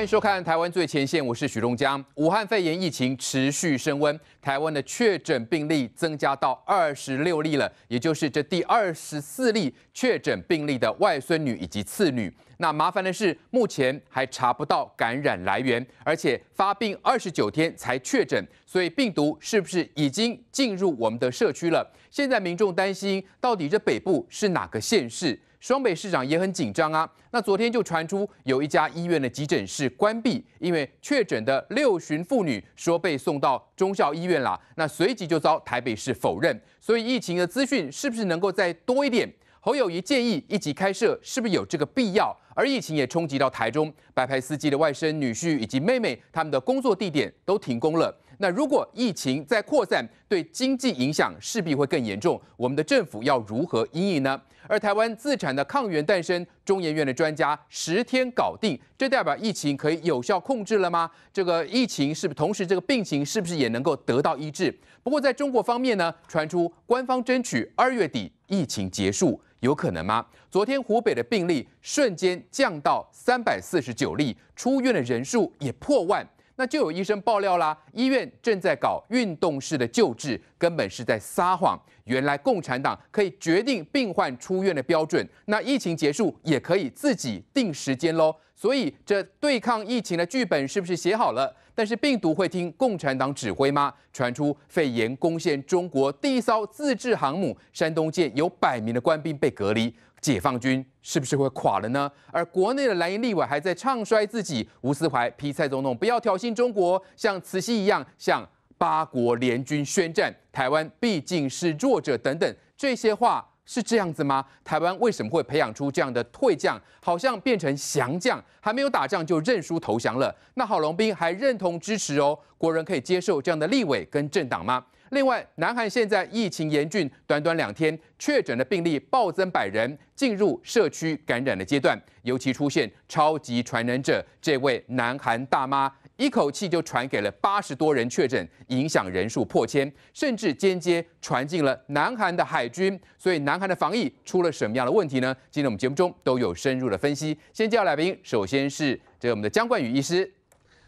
欢迎收看《台湾最前线》，我是许荣江。武汉肺炎疫情持续升温，台湾的确诊病例增加到二十六例了，也就是这第二十四例确诊病例的外孙女以及次女。那麻烦的是，目前还查不到感染来源，而且发病二十九天才确诊，所以病毒是不是已经进入我们的社区了？现在民众担心，到底这北部是哪个县市？双北市长也很紧张啊。那昨天就传出有一家医院的急诊室关闭，因为确诊的六旬妇女说被送到中校医院了。那随即就遭台北市否认。所以疫情的资讯是不是能够再多一点？侯友谊建议一级开设，是不是有这个必要？而疫情也冲击到台中白牌司机的外甥女婿以及妹妹，他们的工作地点都停工了。那如果疫情再扩散，对经济影响势必会更严重。我们的政府要如何应应呢？而台湾自产的抗原诞生，中研院的专家十天搞定，这代表疫情可以有效控制了吗？这个疫情是不同时，这个病情是不是也能够得到医治？不过在中国方面呢，传出官方争取二月底疫情结束，有可能吗？昨天湖北的病例瞬间降到三百四十九例，出院的人数也破万。那就有医生爆料啦，医院正在搞运动式的救治，根本是在撒谎。原来共产党可以决定病患出院的标准，那疫情结束也可以自己定时间喽。所以这对抗疫情的剧本是不是写好了？但是病毒会听共产党指挥吗？传出肺炎攻陷中国第一艘自制航母，山东舰有百名的官兵被隔离。解放军是不是会垮了呢？而国内的蓝营立委还在唱衰自己，吴思怀批蔡总统不要挑衅中国，像慈禧一样向八国联军宣战，台湾毕竟是弱者等等，这些话是这样子吗？台湾为什么会培养出这样的退将，好像变成降将，还没有打仗就认输投降了？那郝龙斌还认同支持哦，国人可以接受这样的立委跟政党吗？另外，南韩现在疫情严峻，短短两天确诊的病例暴增百人，进入社区感染的阶段，尤其出现超级传染者，这位南韩大妈一口气就传给了八十多人确诊，影响人数破千，甚至间接传进了南韩的海军。所以，南韩的防疫出了什么样的问题呢？今天我们节目中都有深入的分析。先介绍来宾，首先是这个我们的江冠宇医师，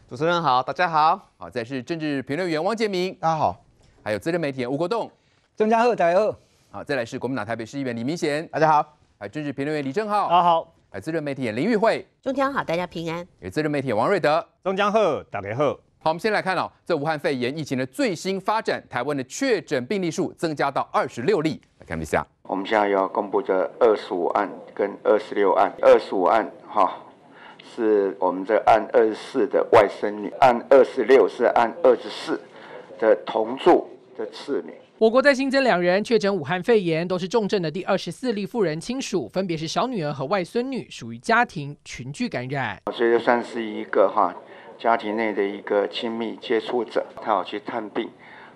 主持人好，大家好；好，再是政治评论员汪建民，大家好。还有自深媒体吴国栋，中家贺大家好，好，再来是国民党台北市议员李明贤，大家好，有政治评论员李正浩，好好，有自深媒体林玉慧，中江好，大家平安，有自深媒体王瑞德，中江贺大家好，好，我们先来看哦，这武汉肺炎疫情的最新发展，台湾的确诊病例数增加到二十六例，来看一下，我们现在要公布这二十五案跟二十六案，二十五案哈，是我们这按二十四的外甥女，按二十六是按二十四的同住。的次名，我国再新增两人确诊武汉肺炎，都是重症的第二十四例妇人亲属，分别是小女儿和外孙女，属于家庭群聚感染。所以算是一个哈，家庭内的一个亲密接触者，他要去探病。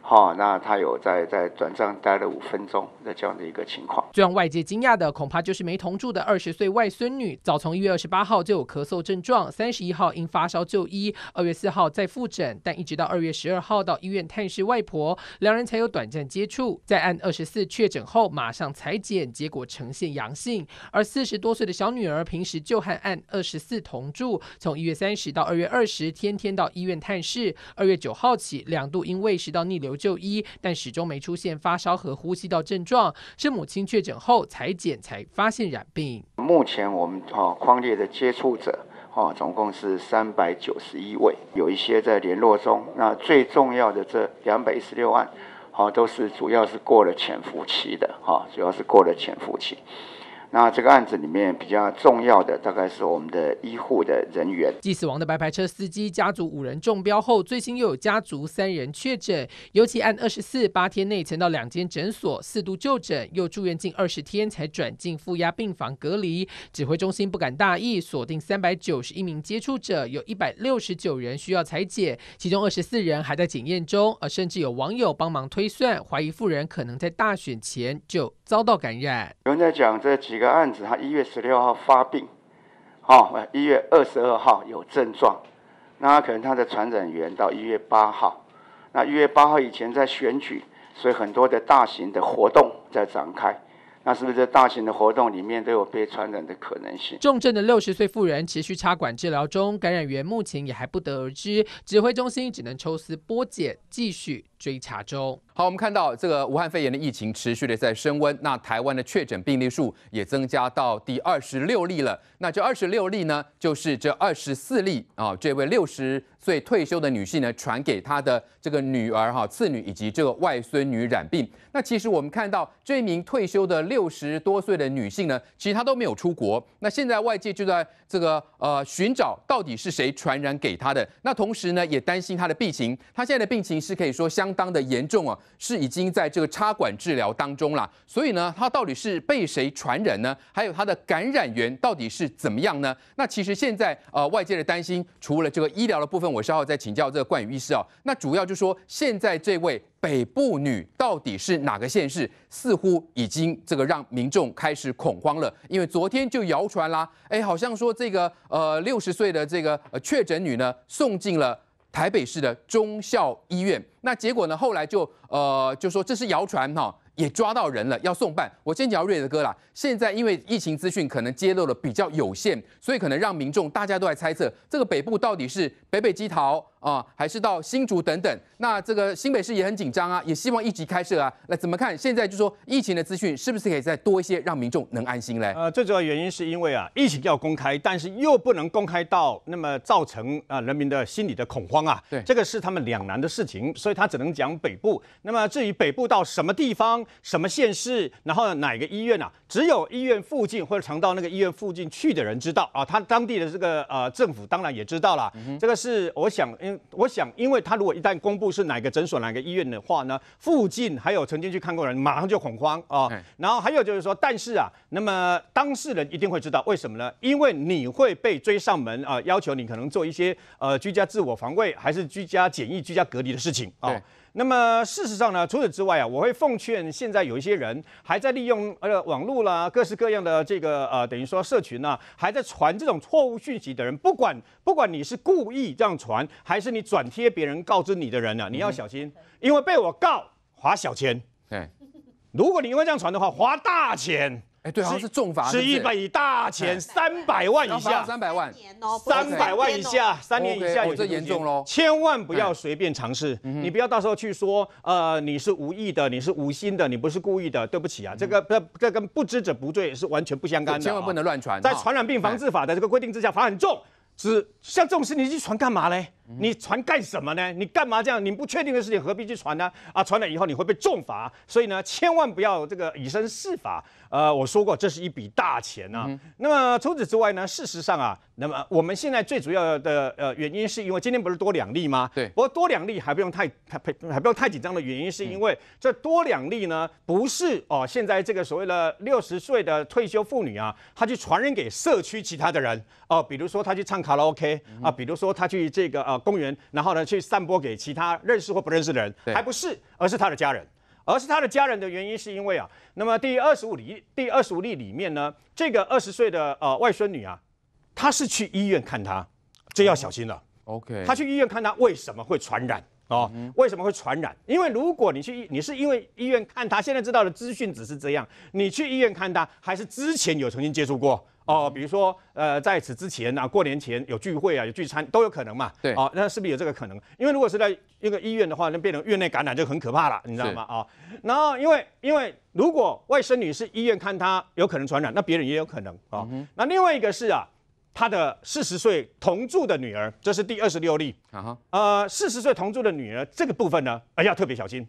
好，那他有在在转账待了五分钟的这样的一个情况。最让外界惊讶的恐怕就是没同住的二十岁外孙女，早从一月二十八号就有咳嗽症状，三十一号因发烧就医，二月四号再复诊，但一直到二月十二号到医院探视外婆，两人才有短暂接触。在案二十四确诊后马上裁剪，结果呈现阳性。而四十多岁的小女儿平时就和案二十四同住，从一月三十到二月二十天天到医院探视，二月九号起两度因胃食道逆流。就医，但始终没出现发烧和呼吸道症状，是母亲确诊后裁剪才发现染病。目前我们啊，框列的接触者啊，总共是三百九十一位，有一些在联络中。那最重要的这两百一十六案，好，都是主要是过了潜伏期的，哈，主要是过了潜伏期。那这个案子里面比较重要的，大概是我们的医护的人员。即死亡的白牌车司机家族五人中标后，最新又有家族三人确诊。尤其按二十四八天内前到两间诊所四度就诊，又住院近二十天才转进负压病房隔离。指挥中心不敢大意，锁定三百九十一名接触者，有一百六十九人需要裁剪，其中二十四人还在检验中。而甚至有网友帮忙推算，怀疑富人可能在大选前就遭到感染。有人在讲这几。一个案子，他一月十六号发病，哦，一月二十二号有症状，那可能他的传染源到一月八号，那一月八号以前在选举，所以很多的大型的活动在展开，那是不是在大型的活动里面都有被传染的可能性？重症的六十岁妇人持续插管治疗中，感染源目前也还不得而知，指挥中心只能抽丝剥茧，继续。追查中。好，我们看到这个武汉肺炎的疫情持续的在升温，那台湾的确诊病例数也增加到第二十六例了。那这二十六例呢，就是这二十四例啊，这位六十岁退休的女性呢，传给她的这个女儿、哈次女以及这个外孙女染病。那其实我们看到，这名退休的六十多岁的女性呢，其实她都没有出国。那现在外界就在这个呃寻找到底是谁传染给她的。那同时呢，也担心她的病情。她现在的病情是可以说相。相当的严重啊，是已经在这个插管治疗当中了。所以呢，他到底是被谁传染呢？还有他的感染源到底是怎么样呢？那其实现在呃外界的担心，除了这个医疗的部分，我稍后再请教这个冠宇医师哦。那主要就说现在这位北部女到底是哪个县市，似乎已经这个让民众开始恐慌了。因为昨天就谣传啦，哎，好像说这个呃六十岁的这个确诊女呢送进了。台北市的中校医院，那结果呢？后来就呃就说这是谣传哈，也抓到人了，要送办。我先讲瑞的歌啦。现在因为疫情资讯可能揭露的比较有限，所以可能让民众大家都在猜测，这个北部到底是北北基逃。啊，还是到新竹等等，那这个新北市也很紧张啊，也希望一级开设啊。那怎么看？现在就说疫情的资讯是不是可以再多一些，让民众能安心嘞？呃，最主要原因是因为啊，疫情要公开，但是又不能公开到那么造成啊人民的心理的恐慌啊。对，这个是他们两难的事情，所以他只能讲北部。那么至于北部到什么地方、什么县市，然后哪个医院啊，只有医院附近或者常到那个医院附近去的人知道啊。他当地的这个呃政府当然也知道了，这个是我想。我想，因为他如果一旦公布是哪个诊所、哪个医院的话呢，附近还有曾经去看过人，马上就恐慌啊。然后还有就是说，但是啊，那么当事人一定会知道为什么呢？因为你会被追上门啊，要求你可能做一些呃居家自我防卫，还是居家检疫、居家隔离的事情啊。那么，事实上呢？除此之外啊，我会奉劝现在有一些人还在利用呃网络啦、各式各样的这个呃，等于说社群呢，还在传这种错误讯息的人，不管不管你是故意这样传，还是你转贴别人告知你的人呢，你要小心，因为被我告花小钱，对，如果你因为这样传的话，花大钱。哎，对，是重罚，是一百大钱，三百万以下，三百万，三百万以下，三年以下，有这严重喽，千万不要随便尝试，你不要到时候去说，呃，你是无意的，你是无心的，你不是故意的，对不起啊，这个这这跟不知者不罪是完全不相干的，千万不能乱传，在传染病防治法的这个规定之下，罚很重，是像这种事情你去传干嘛呢？你传干什么呢？你干嘛这样？你不确定的事情何必去传呢？啊，传了以后你会被重罚，所以呢，千万不要这个以身试法。呃，我说过，这是一笔大钱呢。那么除此之外呢？事实上啊，那么我们现在最主要的呃原因是因为今天不是多两例吗？对。不过多两例还不用太太还不用太紧张的原因是因为这多两例呢不是哦现在这个所谓的六十岁的退休妇女啊，她去传染给社区其他的人哦，比如说她去唱卡拉 OK 啊，比如说她去这个啊。公园，然后呢，去散播给其他认识或不认识的人，还不是，而是他的家人，而是他的家人的原因，是因为啊，那么第二十五例，第二十五例里面呢，这个二十岁的呃外孙女啊，她是去医院看她，这要小心了。OK，她去医院看她为什么会传染哦，为什么会传染？因为如果你去，你是因为医院看他，现在知道的资讯只是这样，你去医院看他，还是之前有曾经接触过？哦，比如说，呃，在此之前呢，过年前有聚会啊，有聚餐，都有可能嘛。对，哦，那是不是有这个可能？因为如果是在一个医院的话，那变成院内感染就很可怕了，你知道吗？啊，然后因为因为如果外甥女是医院看她，有可能传染，那别人也有可能啊。那另外一个是啊，她的四十岁同住的女儿，这是第二十六例啊呃，四十岁同住的女儿这个部分呢，要特别小心。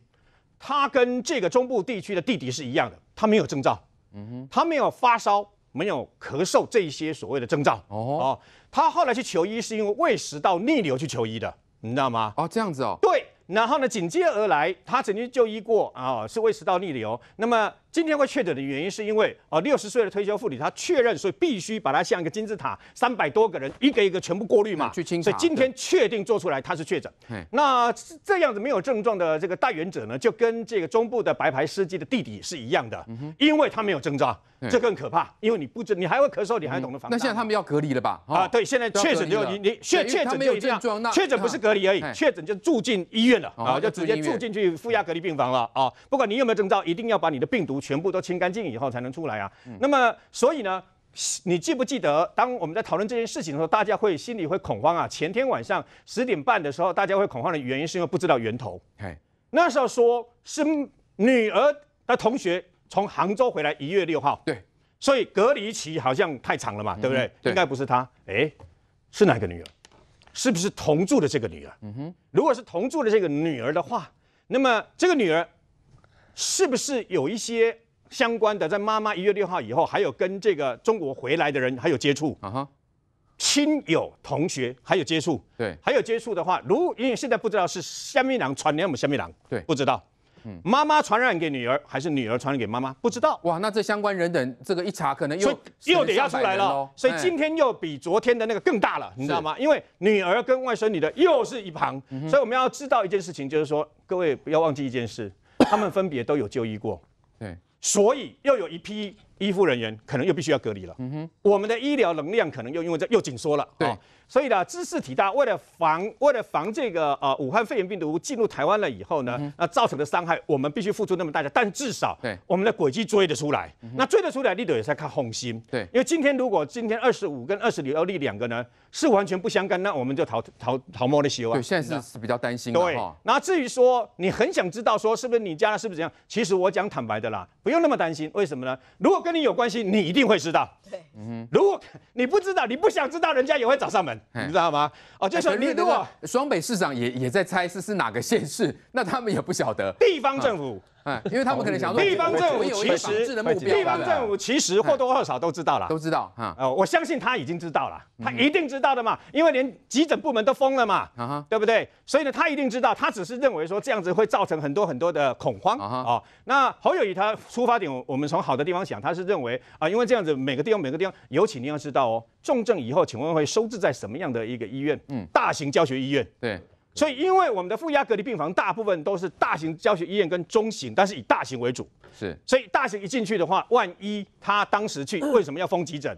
她跟这个中部地区的弟弟是一样的，她没有征兆，嗯哼，她没有发烧。没有咳嗽这些所谓的征兆哦，他后来去求医是因为胃食道逆流去求医的，你知道吗？哦，这样子哦。对，然后呢，紧接而来，他曾经就医过啊，是胃食道逆流。那么。今天会确诊的原因是因为啊，六十岁的退休妇女她确认，所以必须把它像一个金字塔，三百多个人一个一个全部过滤嘛，去清所以今天确定做出来，她是确诊。那这样子没有症状的这个带源者呢，就跟这个中部的白牌司机的弟弟是一样的，因为他没有症状，这更可怕，因为你不知你还会咳嗽，你还懂得防范。那现在他们要隔离了吧？啊，对，现在确诊就你你确确诊就这样，确诊不是隔离而已，确诊就住进医院了啊，就直接住进去负压隔离病房了啊。不管你有没有症状，一定要把你的病毒。全部都清干净以后才能出来啊。那么，所以呢，你记不记得，当我们在讨论这件事情的时候，大家会心里会恐慌啊。前天晚上十点半的时候，大家会恐慌的原因是因为不知道源头。那时候说是女儿的同学从杭州回来，一月六号。对，所以隔离期好像太长了嘛，对不对？应该不是她，哎，是哪个女儿？是不是同住的这个女儿？嗯哼，如果是同住的这个女儿的话，那么这个女儿。是不是有一些相关的，在妈妈一月六号以后，还有跟这个中国回来的人还有接触啊？哈，亲友、同学还有接触，对，还有接触的话，如因为现在不知道是香槟狼传染我们香槟狼，对，不知道，妈妈传染给女儿还是女儿传染给妈妈，不知道。哇，那这相关人等这个一查，可能又又得要出来了，所以今天又比昨天的那个更大了，你知道吗？因为女儿跟外孙女的又是一旁，所以我们要知道一件事情，就是说各位不要忘记一件事。他们分别都有就医过，对，所以又有一批。医护人员可能又必须要隔离了。嗯哼，我们的医疗能量可能又因为这又紧缩了。对，所以呢，知识体大为了防为了防这个呃武汉肺炎病毒进入台湾了以后呢，那造成的伤害，我们必须付出那么大的，但至少，对，我们的轨迹追得出来。那追得出来，力度也是看红心。对，因为今天如果今天二十五跟二十六要立两个呢是完全不相干，那我们就逃逃逃摸的希望。对，现在是是比较担心。对，那至于说你很想知道说是不是你家的是不是这样，其实我讲坦白的啦，不用那么担心。为什么呢？如果。跟你有关系，你一定会知道。对，如果你不知道，你不想知道，人家也会找上门，你知道吗？哦，就是你如果双北市长也也在猜是是哪个县市，那他们也不晓得地方政府。哎，因为他们可能想说，地方政府其实，地方政府其实或多或少都知道了，都知道。啊、呃，我相信他已经知道了，他一定知道的嘛，因为连急诊部门都封了嘛，啊对不对？所以呢，他一定知道，他只是认为说这样子会造成很多很多的恐慌，啊哦。那侯友谊他出发点，我们从好的地方想，他是认为啊，因为这样子每个地方每个地方，尤其你要知道哦，重症以后请问会收治在什么样的一个医院？嗯，大型教学医院。对。所以，因为我们的负压隔离病房大部分都是大型教学医院跟中型，但是以大型为主。是，所以大型一进去的话，万一他当时去，为什么要封急诊？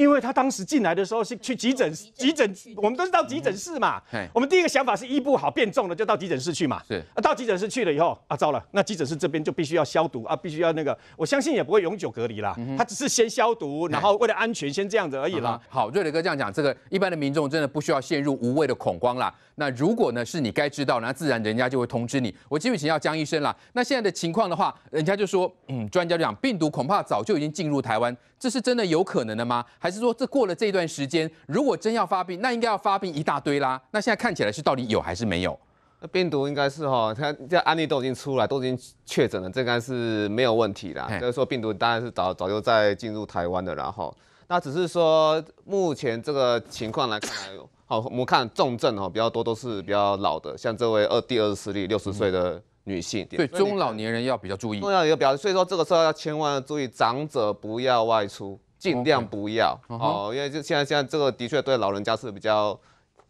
因为他当时进来的时候是去急诊，急诊，我们都是到急诊室嘛。我们第一个想法是医不好变重了就到急诊室去嘛。是，啊，到急诊室去了以后，啊，糟了，那急诊室这边就必须要消毒啊，必须要那个，我相信也不会永久隔离啦，他只是先消毒，然后为了安全先这样子而已啦。好，瑞德哥这样讲，这个一般的民众真的不需要陷入无谓的恐慌啦。那如果呢是你该知道，那自然人家就会通知你。我今不请教江医生啦。那现在的情况的话，人家就说，嗯，专家讲病毒恐怕早就已经进入台湾。这是真的有可能的吗？还是说这过了这段时间，如果真要发病，那应该要发病一大堆啦？那现在看起来是到底有还是没有？那病毒应该是哈，它这案例都已经出来，都已经确诊了，这应该是没有问题啦。就是说病毒当然是早早就在进入台湾的，然后那只是说目前这个情况来看，好，我们看重症哦，比较多都是比较老的，像这位二第二十四例六十岁的。女性对中老年人要比较注意，重要一个表示，所以说这个时候要千万要注意，长者不要外出，尽量不要，哦，因为就现在现在这个的确对老人家是比较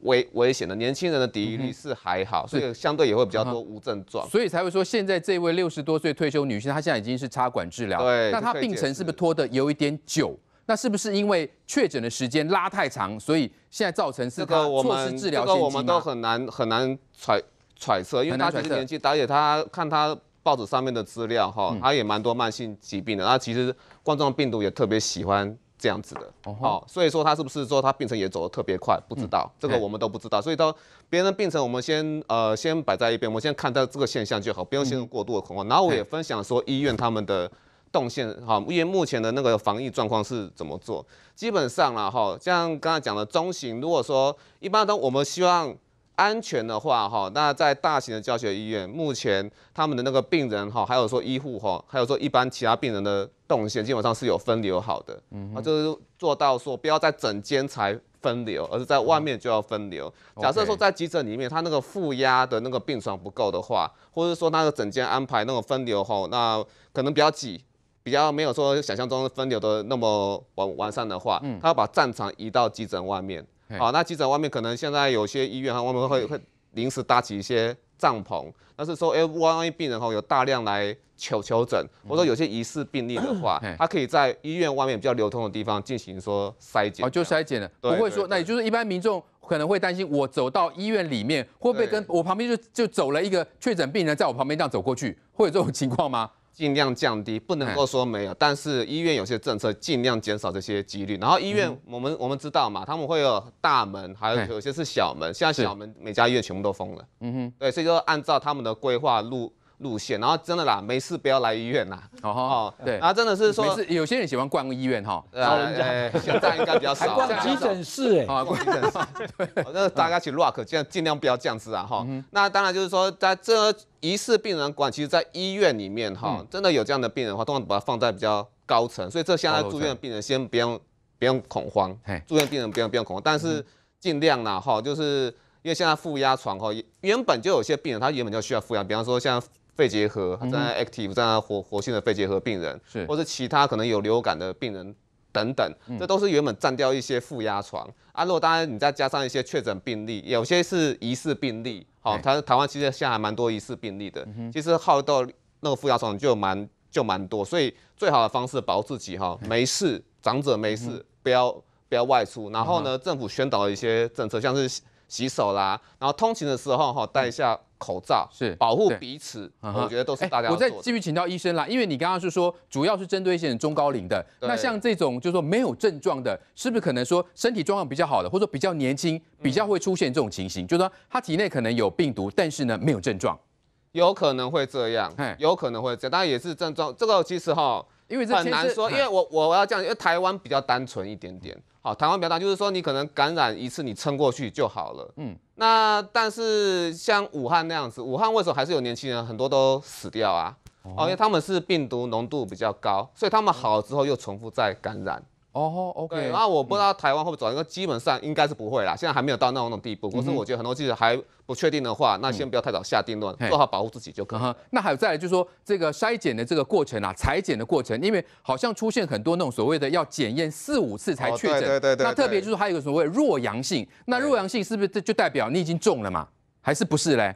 危危险的，年轻人的抵御力是还好，所以相对也会比较多无症状，所以才会说现在这位六十多岁退休女性，她现在已经是插管治疗，对，那她病程是不是拖的有一点久？那是不是因为确诊的时间拉太长，所以现在造成是个措施治疗前这个我们都很难很难揣。揣测，因为他其实年纪大，且他看他报纸上面的资料哈，他也蛮多慢性疾病的。他其实冠状病毒也特别喜欢这样子的，哦，所以说他是不是说他病程也走得特别快，不知道，这个我们都不知道。所以到别人病程，我们先呃先摆在一边，我们先看到这个现象就好，不用陷入过度的恐慌。然后我也分享说医院他们的动线，哈，因为目前的那个防疫状况是怎么做？基本上了哈，像刚才讲的中型，如果说一般都我们希望。安全的话，哈，那在大型的教学医院，目前他们的那个病人，哈，还有说医护，哈，还有说一般其他病人的动线，基本上是有分流好的，嗯，就是做到说不要在整间才分流，而是在外面就要分流。假设说在急诊里面，他那个负压的那个病床不够的话，或者说那个整间安排那种分流，后，那可能比较挤，比较没有说想象中分流的那么完完善的话，嗯，他要把战场移到急诊外面。好，那急诊外面可能现在有些医院哈，外面会会临时搭起一些帐篷。但是说，哎，万一病人哈有大量来求求诊，或者说有些疑似病例的话，他可以在医院外面比较流通的地方进行说筛检。哦，就筛检了，不会说那也就是一般民众可能会担心，我走到医院里面会不会跟我旁边就就走了一个确诊病人在我旁边这样走过去，会有这种情况吗？尽量降低，不能够说没有，但是医院有些政策尽量减少这些几率。然后医院我们我们知道嘛，他们会有大门，还有有些是小门，现在小门每家医院全部都封了。嗯哼，对，所以就按照他们的规划路。路线，然后真的啦，没事不要来医院呐。哦，对，然后真的是说，有些人喜欢逛医院哈，招人家，这样应该比较少。逛急诊室哎，啊，逛急诊室。对，那大家请 rock，尽量尽量不要这样子啊哈。那当然就是说，在这疑似病人管，其实，在医院里面哈，真的有这样的病人的话，通常把它放在比较高层，所以这现在住院的病人先不用不用恐慌，住院病人不用不用恐慌，但是尽量啦哈，就是因为现在负压床哈，原本就有些病人他原本就需要负压，比方说像。肺结核，正在 active，正在活活性的肺结核病人，是，或是其他可能有流感的病人等等，这都是原本占掉一些负压床啊。如果当然你再加上一些确诊病例，有些是疑似病例，好，台湾其实现在还蛮多疑似病例的，其实耗到那个负压床就蛮就蛮多，所以最好的方式保护自己哈，没事，长者没事，不要不要外出，然后呢，政府宣导一些政策，像是洗手啦，然后通勤的时候哈，一下。口罩是保护彼此，我觉得都是大家。我再继续请教医生啦，因为你刚刚是说，主要是针对一些中高龄的。那像这种就是说没有症状的，是不是可能说身体状况比较好的，或者说比较年轻，比较会出现这种情形，就是说他体内可能有病毒，但是呢没有症状，有可能会这样，有可能会这样，当然也是症状。这个其实哈，因为很难说，因为我我要这样，因为台湾比较单纯一点点。好，台湾比较单就是说你可能感染一次，你撑过去就好了。嗯。那但是像武汉那样子，武汉为什么还是有年轻人很多都死掉啊？哦，因为他们是病毒浓度比较高，所以他们好了之后又重复再感染。哦，OK，那我不知道台湾会不会走，那、基本上应该是不会啦，现在还没有到那种地步。可是我觉得很多记者还不确定的话，那先不要太早下定论，做好保护自己就够。那还有再来就是说这个筛检的这个过程啊，裁剪的过程，因为好像出现很多那种所谓的要检验四五次才确诊，对对对对。那特别就是还有个所谓弱阳性，那弱阳性是不是这就代表你已经中了嘛？还是不是嘞？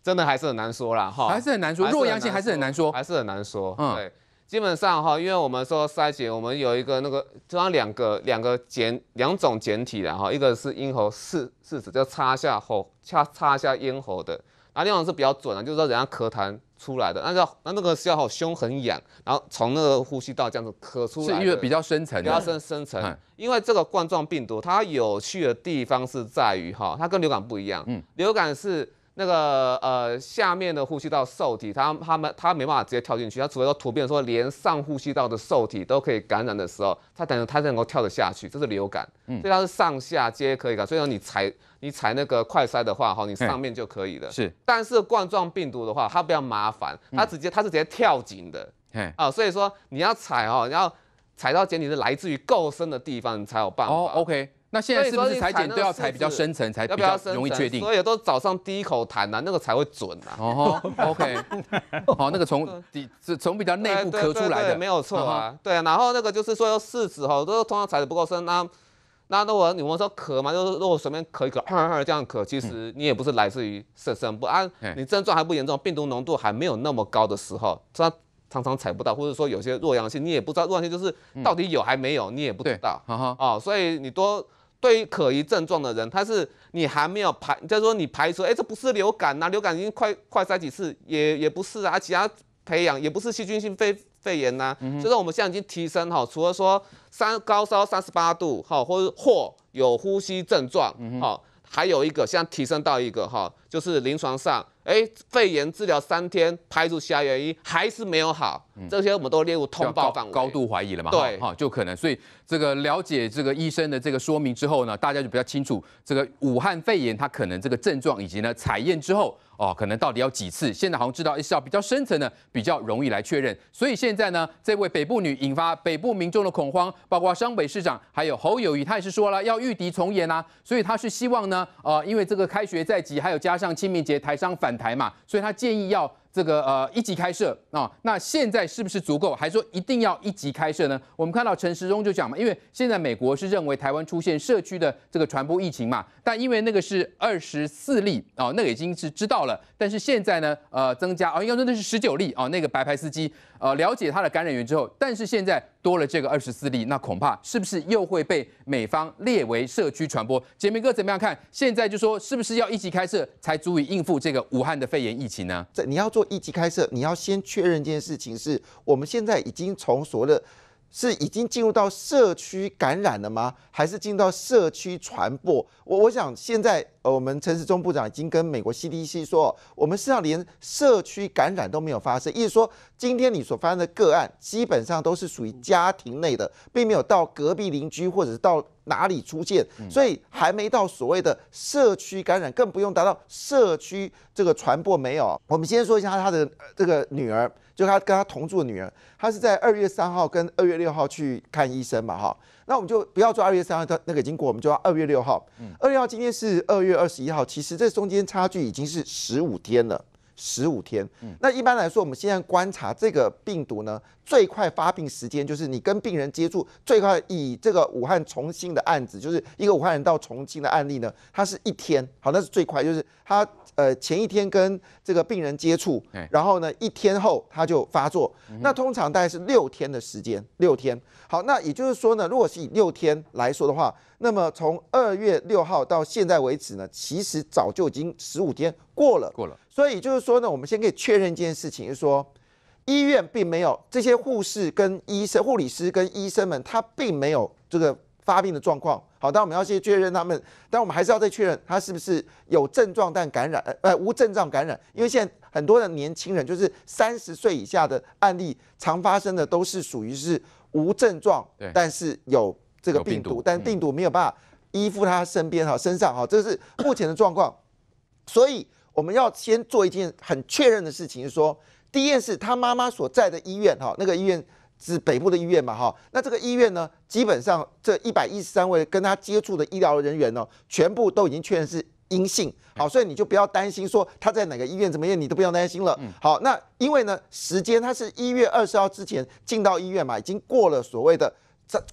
真的还是很难说了哈，还是很难说弱阳性还是很难说，还是很难说，嗯。基本上哈，因为我们说塞检，我们有一个那个，通常两个两个简两种简体的哈，一个是咽喉拭拭子，就擦一下喉，擦擦一下咽喉的；，那另一种是比较准的，就是说人家咳痰出来的，那那那个是要好胸很痒，然后从那个呼吸道这样子咳出来，是因为比较深层，比较深深层。因为这个冠状病毒，它有趣的地方是在于哈，它跟流感不一样，嗯，流感是。那个呃，下面的呼吸道受体，它它们它没办法直接跳进去，它除了说突变说连上呼吸道的受体都可以感染的时候，它等于它才能够跳得下去，这是流感，嗯，所以它是上下皆可以的。所以你踩你踩那个快筛的话，哈，你上面就可以了，是。但是冠状病毒的话，它比较麻烦，它直接它是直接跳井的，嘿啊，所以说你要踩哦，你要踩到井你是来自于够深的地方才有办法，哦，OK。那现在是不是裁剪都要裁比较深层才比较容易确定？所以都早上第一口痰呐，那个才会准呐。哦，OK，好，那个从底是从比较内部咳出来的，没有错啊。对啊，然后那个就是说要拭子哈，都通常裁的不够深。那那如果你们说咳嘛，就是如果随便咳一咳，咳啊这样咳，其实你也不是来自于肾肾不啊，你症状还不严重，病毒浓度还没有那么高的时候，它常常采不到，或者说有些弱阳性，你也不知道弱阳性就是到底有还没有，你也不知道。啊哈所以你多。对于可疑症状的人，他是你还没有排，就是说你排除，哎，这不是流感呐，流感已经快快筛几次也也不是啊，其他培养也不是细菌性肺肺炎呐，就是我们现在已经提升哈，除了说三高烧三十八度哈，或者或有呼吸症状哈。还有一个，现在提升到一个哈，就是临床上，哎，肺炎治疗三天，排除其他原因还是没有好，这些我们都列入通报范围，高度怀疑了嘛？对，哈，就可能，所以这个了解这个医生的这个说明之后呢，大家就比较清楚，这个武汉肺炎它可能这个症状以及呢，采验之后。哦，可能到底要几次？现在好像知道是要比较深层的，比较容易来确认。所以现在呢，这位北部女引发北部民众的恐慌，包括商北市长还有侯友谊，他也是说了要御敌从严呐。所以他是希望呢，呃，因为这个开学在即，还有加上清明节台商返台嘛，所以他建议要。这个呃一级开设啊，那现在是不是足够？还说一定要一级开设呢？我们看到陈时中就讲嘛，因为现在美国是认为台湾出现社区的这个传播疫情嘛，但因为那个是二十四例哦，那个已经是知道了，但是现在呢呃增加哦，该说那是十九例哦，那个白牌司机。呃，了解他的感染源之后，但是现在多了这个二十四例，那恐怕是不是又会被美方列为社区传播？杰明哥怎么样看？现在就说是不是要一级开设才足以应付这个武汉的肺炎疫情呢？这你要做一级开设，你要先确认一件事情，是我们现在已经从所谓的。是已经进入到社区感染了吗？还是进入到社区传播？我我想现在呃，我们陈时中部长已经跟美国 CDC 说，我们事实上连社区感染都没有发生，意思说今天你所发生的个案基本上都是属于家庭内的，并没有到隔壁邻居或者是到哪里出现，所以还没到所谓的社区感染，更不用达到社区这个传播没有。我们先说一下他的这个女儿。就他跟他同住的女儿，他是在二月三号跟二月六号去看医生嘛，哈，那我们就不要做二月三号他那个已经过，我们就要二月六号，二六号今天是二月二十一号，其实这中间差距已经是十五天了。十五天，那一般来说，我们现在观察这个病毒呢，最快发病时间就是你跟病人接触最快。以这个武汉、重庆的案子，就是一个武汉人到重庆的案例呢，它是一天，好，那是最快，就是他呃前一天跟这个病人接触，然后呢一天后他就发作。那通常大概是六天的时间，六天。好，那也就是说呢，如果是以六天来说的话，那么从二月六号到现在为止呢，其实早就已经十五天。过了，过了。所以就是说呢，我们先可以确认一件事情，就是说医院并没有这些护士跟医生、护理师跟医生们，他并没有这个发病的状况。好，但我们要先确认他们，但我们还是要再确认他是不是有症状但感染，呃，无症状感染。因为现在很多的年轻人，就是三十岁以下的案例，常发生的都是属于是无症状，但是有这个病毒，但病毒没有办法依附他身边哈，身上哈，这是目前的状况。所以。我们要先做一件很确认的事情，说第一件事，他妈妈所在的医院，哈，那个医院是北部的医院嘛，哈，那这个医院呢，基本上这一百一十三位跟他接触的医疗人员呢，全部都已经确认是阴性，好，所以你就不要担心说他在哪个医院怎么样，你都不要担心了。好，那因为呢，时间他是一月二十号之前进到医院嘛，已经过了所谓的。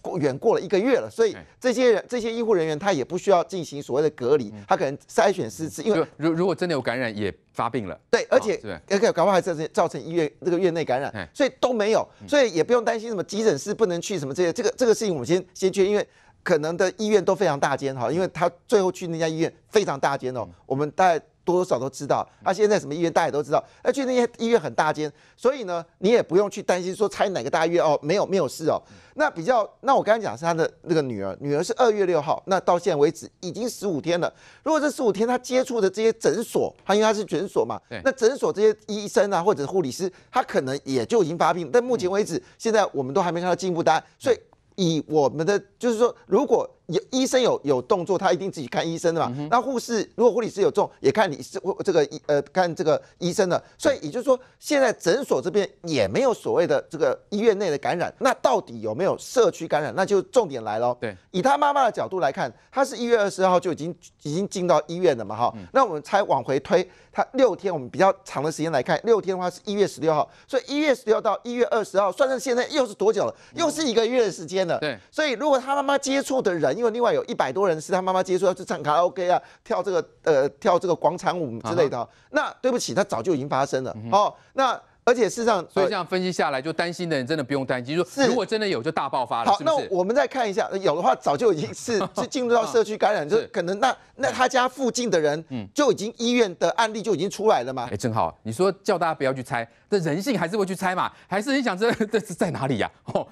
过远过了一个月了，所以这些人这些医护人员他也不需要进行所谓的隔离，他可能筛选四次，因为如如果真的有感染也发病了，对，而且而且感冒还造成造成医院这个院内感染，所以都没有，所以也不用担心什么急诊室不能去什么这些，这个这个事情我们先先去，因为可能的医院都非常大间哈，因为他最后去那家医院非常大间哦，我们概多多少都知道，啊，现在什么医院大家都知道，而且那些医院很大间，所以呢，你也不用去担心说拆哪个大医院哦，没有没有事哦。那比较，那我刚才讲是他的那个女儿，女儿是二月六号，那到现在为止已经十五天了。如果这十五天他接触的这些诊所，他因为他是诊所嘛，那诊所这些医生啊或者护理师，他可能也就已经发病，但目前为止现在我们都还没看到进一步答案，所以以我们的就是说，如果有医生有有动作，他一定自己看医生的嘛？那护士如果护理师有重，也看你是这个医呃看这个医生的。所以也就是说，现在诊所这边也没有所谓的这个医院内的感染。那到底有没有社区感染？那就重点来了。对，以他妈妈的角度来看，他是一月二十二号就已经已经进到医院了嘛？哈，那我们才往回推，他六天，我们比较长的时间来看，六天的话是一月十六号。所以一月十六到一月二十号，算上现在又是多久了？又是一个月的时间了。对，所以如果他妈妈接触的人，因为另外有一百多人是他妈妈接触，要去唱卡拉 OK 啊，跳这个呃跳这个广场舞之类的。那对不起，他早就已经发生了哦。那。而且事实上，所以这样分析下来，就担心的人真的不用担心。说如果真的有，就大爆发了。好，那我们再看一下，有的话早就已经是 是进入到社区感染，就可能那那他家附近的人，嗯，就已经医院的案例就已经出来了嘛。哎，正好你说叫大家不要去猜，这人性还是会去猜嘛，还是你想这 这是在哪里呀？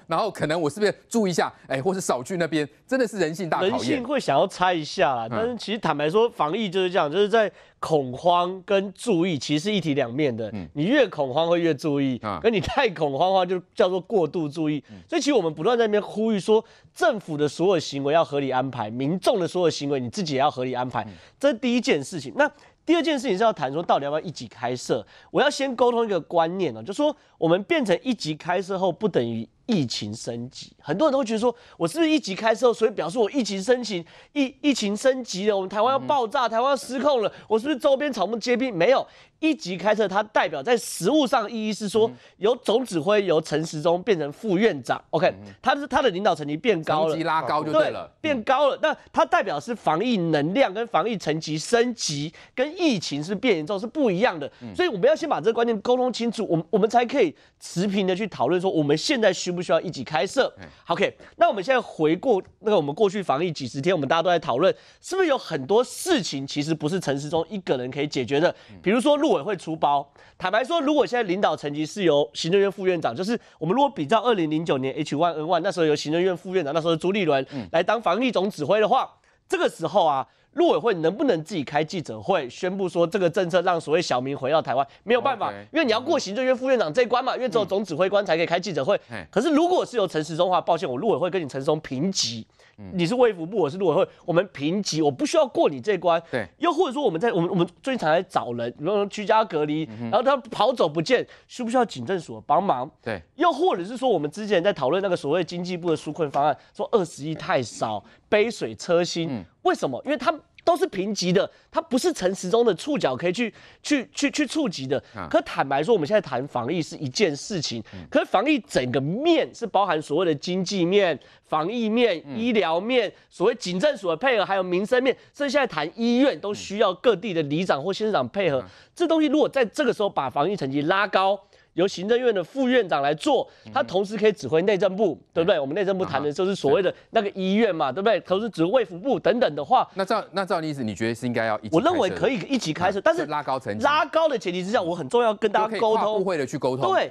然后可能我是不是注意一下？哎，或是少去那边？真的是人性大考验。人性会想要猜一下，但是其实坦白说，防疫就是这样，就是在。恐慌跟注意其实一体两面的，你越恐慌会越注意，跟你太恐慌的话就叫做过度注意。所以其实我们不断在那边呼吁说，政府的所有行为要合理安排，民众的所有行为你自己也要合理安排，这是第一件事情。那第二件事情是要谈说到底要不要一级开设。我要先沟通一个观念啊，就说我们变成一级开设后不等于。疫情升级，很多人都会觉得说，我是不是一级开设？所以表示我疫情升级，疫疫情升级了，我们台湾要爆炸，台湾要失控了。我是不是周边草木皆兵？没有一级开设，它代表在实务上意义是说，由总指挥由陈时中变成副院长。OK，他是他的领导层级变高了，拉高就对了，变高了。那它代表是防疫能量跟防疫层级升级，跟疫情是变严重是不一样的。所以我们要先把这个观念沟通清楚，我们我们才可以持平的去讨论说，我们现在需。不需要一起开设。OK，那我们现在回顾那个我们过去防疫几十天，我们大家都在讨论，是不是有很多事情其实不是陈时中一个人可以解决的？比如说，陆委会出包。坦白说，如果现在领导层级是由行政院副院长，就是我们如果比较二零零九年 H1N1 那时候由行政院副院长，那时候朱立伦来当防疫总指挥的话，这个时候啊。陆委会能不能自己开记者会宣布说这个政策让所谓小民回到台湾？没有办法，因为你要过行政院副院长这一关嘛，因为只有总指挥官才可以开记者会。可是如果是由陈时中的话，抱歉，我陆委会跟你陈时中平级。你是卫福部，我是如委会，我们评级，我不需要过你这关。对，又或者说我们在我们我们最近常在找人，比如说居家隔离，然后他跑走不见，需不需要警政署帮忙？对，又或者是说我们之前在讨论那个所谓经济部的纾困方案，说二十亿太少，杯水车薪，为什么？因为他。都是平级的，它不是城市中的触角可以去去去去触及的。可坦白说，我们现在谈防疫是一件事情，可是防疫整个面是包含所谓的经济面、防疫面、医疗面、所谓警政所的配合，还有民生面。甚至现在谈医院，都需要各地的里长或县长配合。这东西如果在这个时候把防疫成绩拉高。由行政院的副院长来做，他同时可以指挥内政部，对不对？我们内政部谈的就是所谓的那个医院嘛，对不对？同时指挥府部等等的话，那照那照你的意思，你觉得是应该要？我认为可以一起开设，但是拉高层级，拉高的前提之下，我很重要跟大家沟通，跨会的去沟通，对，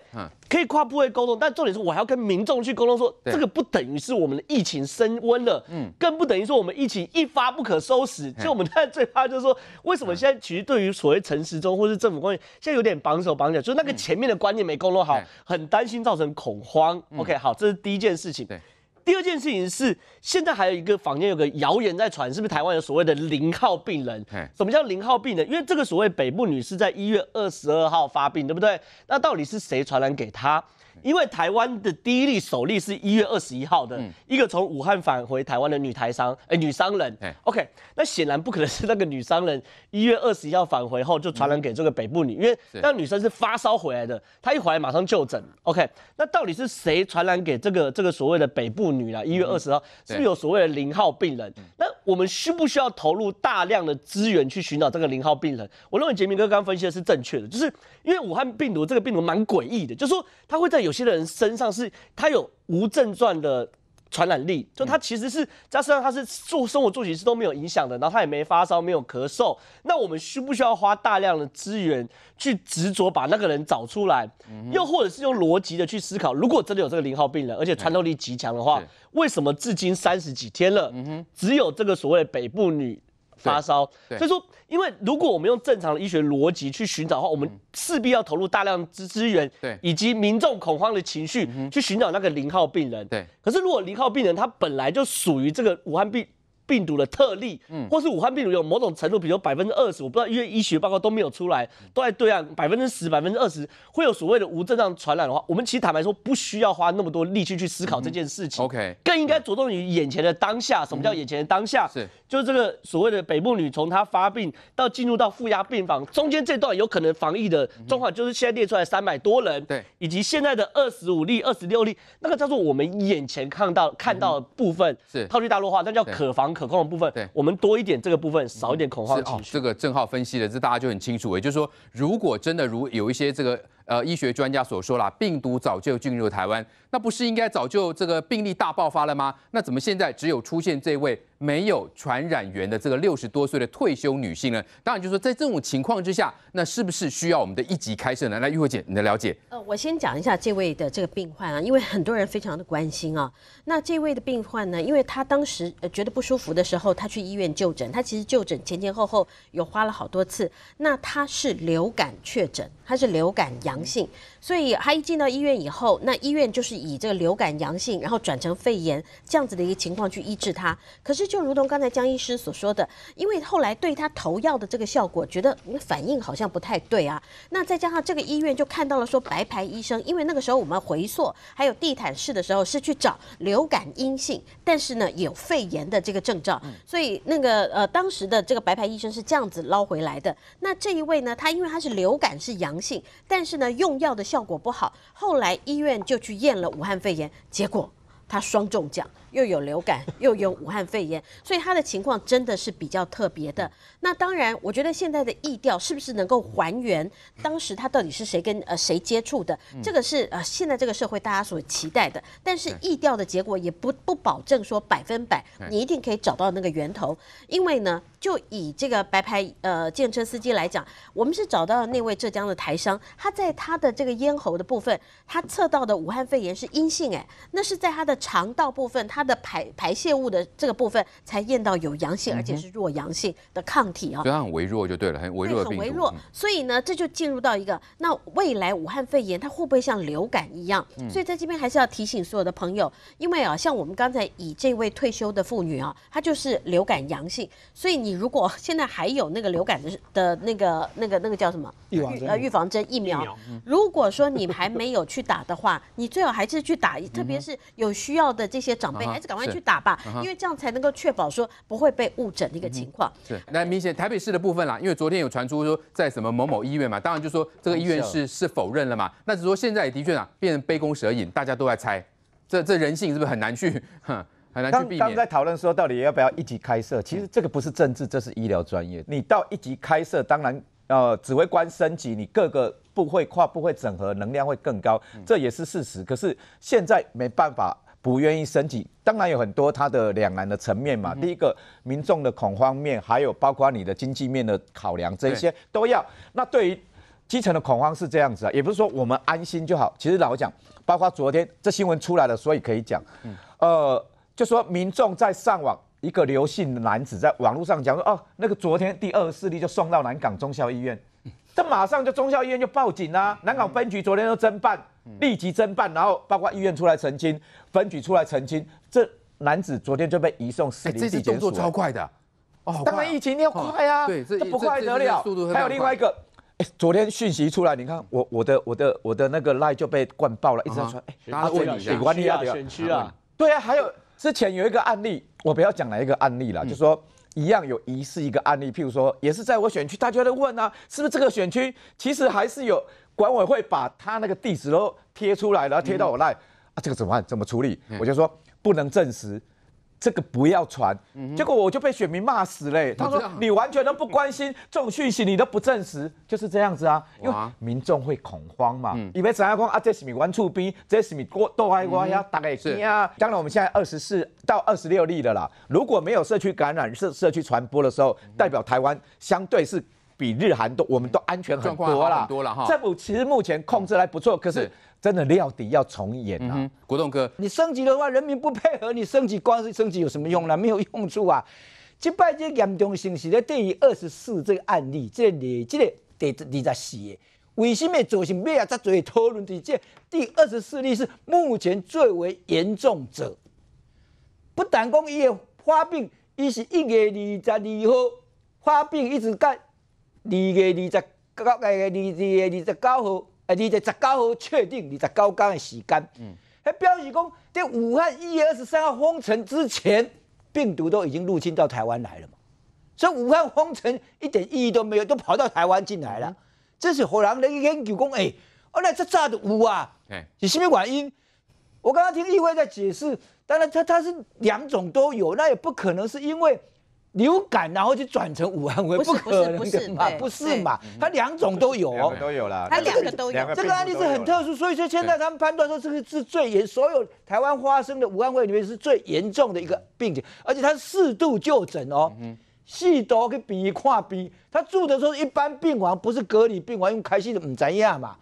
可以跨部会沟通，但重点是我还要跟民众去沟通，说这个不等于是我们的疫情升温了，嗯，更不等于说我们疫情一发不可收拾。就我们现在最怕就是说，为什么现在其实对于所谓陈时中或是政府官员，现在有点绑手绑脚，就是那个前面的关。你没工作好，很担心造成恐慌。OK，好，这是第一件事情。对，第二件事情是，现在还有一个房间有个谣言在传，是不是台湾有所谓的零号病人？什么叫零号病人？因为这个所谓北部女士在一月二十二号发病，对不对？那到底是谁传染给她？因为台湾的第一例首例是一月二十一号的一个从武汉返回台湾的女台商，哎，女商人。OK，那显然不可能是那个女商人一月二十一号返回后就传染给这个北部女，因为那女生是发烧回来的，她一回来马上就诊。OK，那到底是谁传染给这个这个所谓的北部女啊？一月二十号是不是有所谓的零号病人？那我们需不需要投入大量的资源去寻找这个零号病人？我认为杰明哥刚分析的是正确的，就是因为武汉病毒这个病毒蛮诡异的，就说它会在。有些人身上是他有无症状的传染力，就他其实是加上他是做生活作息是都没有影响的，然后他也没发烧，没有咳嗽。那我们需不需要花大量的资源去执着把那个人找出来？又或者是用逻辑的去思考，如果真的有这个零号病人，而且穿透力极强的话，为什么至今三十几天了，只有这个所谓北部女？发烧，所以说，因为如果我们用正常的医学逻辑去寻找的话，我们势必要投入大量资资源，对，以及民众恐慌的情绪去寻找那个零号病人。对，可是如果零号病人他本来就属于这个武汉病。病毒的特例，嗯，或是武汉病毒有某种程度，比如百分之二十，我不知道，因为医学报告都没有出来，都在对岸百分之十、百分之二十会有所谓的无症状传染的话，我们其实坦白说不需要花那么多力气去思考这件事情。OK，更应该着重于眼前的当下。什么叫眼前的当下？是，就是这个所谓的北部女从她发病到进入到负压病房中间这段，有可能防疫的，状况，就是现在列出来三百多人，对，以及现在的二十五例、二十六例，那个叫做我们眼前看到看到的部分，是套句大陆话，那叫可防。可控的部分，对，我们多一点这个部分，少一点恐慌情绪。这个正浩分析的，这大家就很清楚。也就是说，如果真的如有一些这个。呃，医学专家所说啦，病毒早就进入台湾，那不是应该早就这个病例大爆发了吗？那怎么现在只有出现这位没有传染源的这个六十多岁的退休女性呢？当然，就说在这种情况之下，那是不是需要我们的一级开设呢？那玉慧姐，你的了解？呃，我先讲一下这位的这个病患啊，因为很多人非常的关心啊。那这位的病患呢，因为他当时呃觉得不舒服的时候，他去医院就诊，他其实就诊前前后后有花了好多次。那他是流感确诊，他是流感阳。阳性，所以他一进到医院以后，那医院就是以这个流感阳性，然后转成肺炎这样子的一个情况去医治他。可是就如同刚才江医师所说的，因为后来对他投药的这个效果，觉得反应好像不太对啊。那再加上这个医院就看到了说白牌医生，因为那个时候我们回溯还有地毯式的时候是去找流感阴性，但是呢有肺炎的这个症状，所以那个呃当时的这个白牌医生是这样子捞回来的。那这一位呢，他因为他是流感是阳性，但是呢。用药的效果不好，后来医院就去验了武汉肺炎，结果他双重奖。又有流感，又有武汉肺炎，所以他的情况真的是比较特别的。那当然，我觉得现在的疫调是不是能够还原当时他到底是谁跟呃谁接触的，这个是呃现在这个社会大家所期待的。但是疫调的结果也不不保证说百分百，你一定可以找到那个源头。因为呢，就以这个白牌呃建车司机来讲，我们是找到那位浙江的台商，他在他的这个咽喉的部分，他测到的武汉肺炎是阴性，哎，那是在他的肠道部分。它的排排泄物的这个部分才验到有阳性，而且是弱阳性的抗体啊，所以它很微弱就对了，很微弱的微弱。所以呢，这就进入到一个那未来武汉肺炎它会不会像流感一样？所以在这边还是要提醒所有的朋友，因为啊，像我们刚才以这位退休的妇女啊，她就是流感阳性，所以你如果现在还有那个流感的的那个那个那个叫什么预呃预防针疫苗，如果说你还没有去打的话，你最好还是去打，特别是有需要的这些长辈。还是赶快去打吧，因为这样才能够确保说不会被误诊的一个情况。是，那明显台北市的部分啦，因为昨天有传出说在什么某某医院嘛，当然就说这个医院是是否认了嘛。那是说现在的确啊，变成杯弓蛇影，大家都在猜，这这人性是不是很难去哼，很难去避免。刚刚在讨论说到底要不要一级开设，其实这个不是政治，这是医疗专业。你到一级开设，当然呃指挥官升级，你各个部会跨部会整合，能量会更高，这也是事实。可是现在没办法。不愿意升级，当然有很多它的两难的层面嘛。第一个民众的恐慌面，还有包括你的经济面的考量，这些都要。那对于基层的恐慌是这样子啊，也不是说我们安心就好。其实老讲，包括昨天这新闻出来了，所以可以讲，呃，就说民众在上网，一个刘姓男子在网络上讲说，哦，那个昨天第二势力就送到南港中校医院。这马上就中校医院就报警啊！南港分局昨天就侦办，立即侦办，然后包括医院出来澄清，分局出来澄清。这男子昨天就被移送市立警。检、次动作超快的，哦，当然疫情要快啊，对，这不快得了。还有另外一个，哎，昨天讯息出来，你看我我的我的我的那个 line 就被灌爆了，一在传，哎，检察官要选区啊，对啊，还有之前有一个案例，我不要讲哪一个案例了，就说。一样有疑似一个案例，譬如说，也是在我选区，大家都在问啊，是不是这个选区其实还是有管委会把他那个地址都贴出来，然后贴到我那，啊，这个怎么办？怎么处理？我就说不能证实。这个不要传，结果我就被选民骂死嘞。他说你完全都不关心这种讯息，你都不证实，就是这样子啊。因为民众会恐慌嘛。以为只要讲啊，这是米关触兵，这是米过多爱我呀，大概是啊。当然我们现在二十四到二十六例的啦。如果没有社区感染、社社区传播的时候，代表台湾相对是。比日韩都，我们都安全很多了，很多了哈。政府其实目前控制还不错，可是真的料底要重演啊。国栋哥，你升级的话，人民不配合，你升级、光是升级有什么用呢？没有用处啊。这败这严重性是在对于二十四这个案例，这里这个第二十四例，为什么造成咩啊？才最讨论的这第二十四例是目前最为严重者。不但讲伊个发病，伊是一月二十二号发病，一直到。二月二十，二月二二月二十九号，二月十九号确定二十九天的时间，还表示讲在武汉一月二十三号封城之前，病毒都已经入侵到台湾来了嘛？所以武汉封城一点意义都没有，都跑到台湾进来了。这是何人研究讲？哎，原来这炸的乌啊？是什么原因？我刚刚听议会在解释，当然他他是两种都有，那也不可能是因为。流感，然后就转成武汉会，不可能嘛？不是嘛？它两种都有哦，都有了，它两个都有。这个案例是很特殊，所以说现在他们判断说这个是最严，所有台湾发生的武汉会里面是最严重的一个病情，而且他四度就诊哦，嗯，细都跟比跨比，他住的时候一般病房不是隔离病房，用开心的五怎样嘛，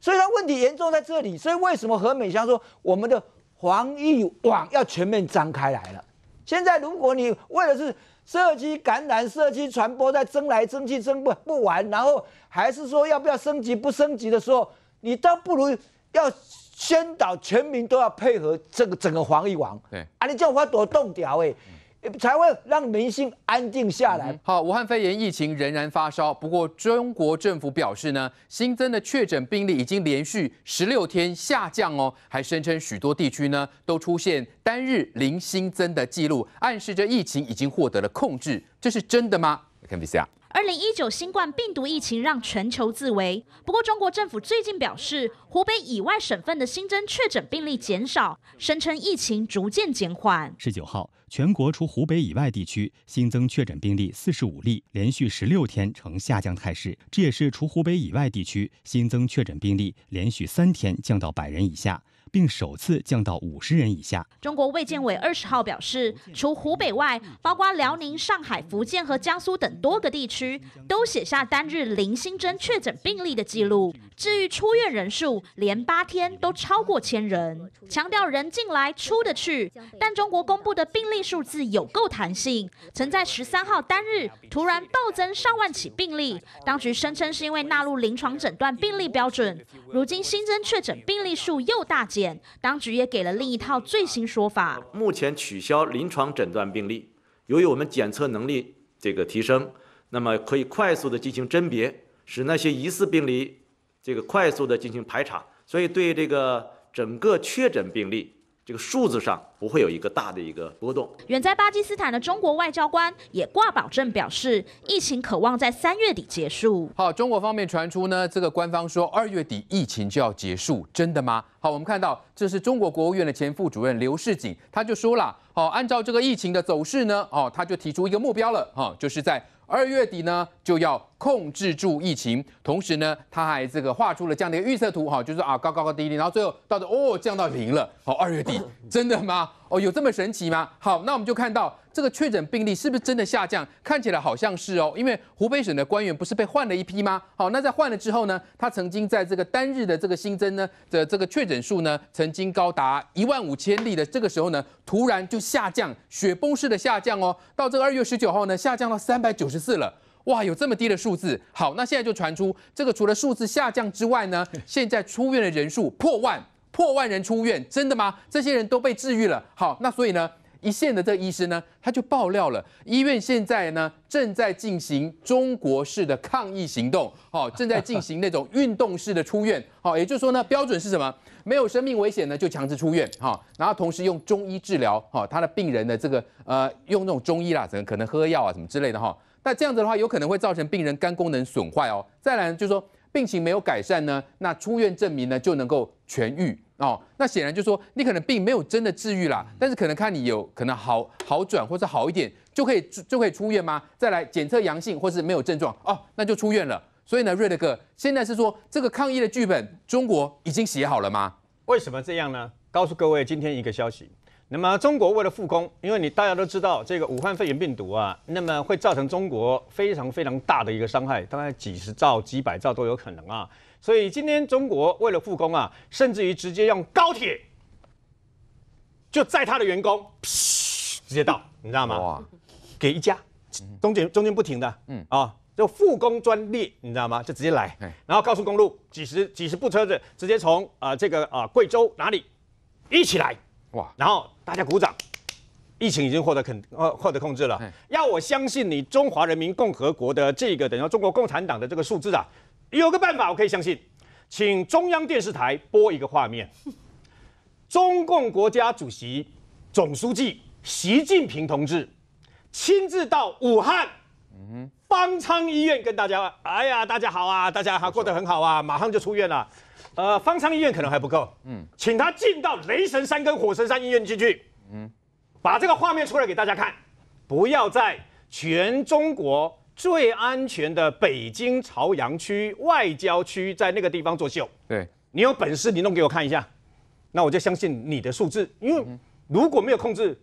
所以他问题严重在这里。所以为什么何美香说我们的防疫网要全面张开来了？现在如果你为了是社区感染、社区传播在争来争去争不不完，然后还是说要不要升级、不升级的时候，你倒不如要宣导全民都要配合这个整个防疫网。对，啊，你叫我话多动调哎。才会让民心安静下来。好，武汉肺炎疫情仍然发烧，不过中国政府表示呢，新增的确诊病例已经连续十六天下降哦，还声称许多地区呢都出现单日零新增的记录，暗示着疫情已经获得了控制。这是真的吗？看 B C R。二零一九新冠病毒疫情让全球自危。不过，中国政府最近表示，湖北以外省份的新增确诊病例减少，声称疫情逐渐减缓。十九号，全国除湖北以外地区新增确诊病例四十五例，连续十六天呈下降态势。这也是除湖北以外地区新增确诊病例连续三天降到百人以下。并首次降到五十人以下。中国卫健委二十号表示，除湖北外，包括辽宁、上海、福建和江苏等多个地区，都写下单日零新增确诊病例的记录。治愈出院人数连八天都超过千人，强调人进来出得去。但中国公布的病例数字有够弹性，曾在十三号单日突然暴增上万起病例，当局声称是因为纳入临床诊断病例标准。如今新增确诊病例数又大减，当局也给了另一套最新说法：目前取消临床诊断病例，由于我们检测能力这个提升，那么可以快速的进行甄别，使那些疑似病例。这个快速的进行排查，所以对这个整个确诊病例这个数字上不会有一个大的一个波动。远在巴基斯坦的中国外交官也挂保证表示，疫情可望在三月底结束。好，中国方面传出呢，这个官方说二月底疫情就要结束，真的吗？好，我们看到这是中国国务院的前副主任刘世锦，他就说了，好，按照这个疫情的走势呢，哦，他就提出一个目标了，哈，就是在。二月底呢就要控制住疫情，同时呢，他还这个画出了这样的一个预测图哈，就是啊高高高低低，然后最后到的哦降到零了，好二月底真的吗？哦，有这么神奇吗？好，那我们就看到这个确诊病例是不是真的下降？看起来好像是哦，因为湖北省的官员不是被换了一批吗？好，那在换了之后呢，他曾经在这个单日的这个新增呢的这个确诊数呢，曾经高达一万五千例的，这个时候呢，突然就下降，雪崩式的下降哦，到这个二月十九号呢，下降到三百九十四了，哇，有这么低的数字。好，那现在就传出这个除了数字下降之外呢，现在出院的人数破万。破万人出院，真的吗？这些人都被治愈了。好，那所以呢，一线的这个医生呢，他就爆料了，医院现在呢，正在进行中国式的抗疫行动，好，正在进行那种运动式的出院，好，也就是说呢，标准是什么？没有生命危险呢，就强制出院，哈，然后同时用中医治疗，哈，他的病人的这个呃，用那种中医啦，可能可能喝药啊，什么之类的哈，那这样子的话，有可能会造成病人肝功能损坏哦。再来就是说。病情没有改善呢，那出院证明呢就能够痊愈哦？那显然就说你可能病没有真的治愈啦，但是可能看你有可能好好转或者好一点就可以就可以出院吗？再来检测阳性或是没有症状哦，那就出院了。所以呢，瑞德哥现在是说这个抗疫的剧本中国已经写好了吗？为什么这样呢？告诉各位今天一个消息。那么，中国为了复工，因为你大家都知道这个武汉肺炎病毒啊，那么会造成中国非常非常大的一个伤害，大概几十兆、几百兆都有可能啊。所以今天中国为了复工啊，甚至于直接用高铁就载他的员工，直接到，你知道吗？哇！给一家中间中间不停的，嗯啊，就复工专列，你知道吗？就直接来，然后高速公路几十几十部车子直接从啊这个啊贵州哪里一起来。哇！然后大家鼓掌，疫情已经获得肯呃获得控制了。要我相信你中华人民共和国的这个等于中国共产党的这个数字啊，有个办法我可以相信，请中央电视台播一个画面，中共国家主席、总书记习近平同志亲自到武汉方舱医院跟大家，哎呀，大家好啊，大家好，过得很好啊，马上就出院了。呃，方舱医院可能还不够。嗯，请他进到雷神山跟火神山医院进去。嗯，把这个画面出来给大家看，不要在全中国最安全的北京朝阳区外郊区，在那个地方作秀。对你有本事，你弄给我看一下，那我就相信你的数字。因为如果没有控制，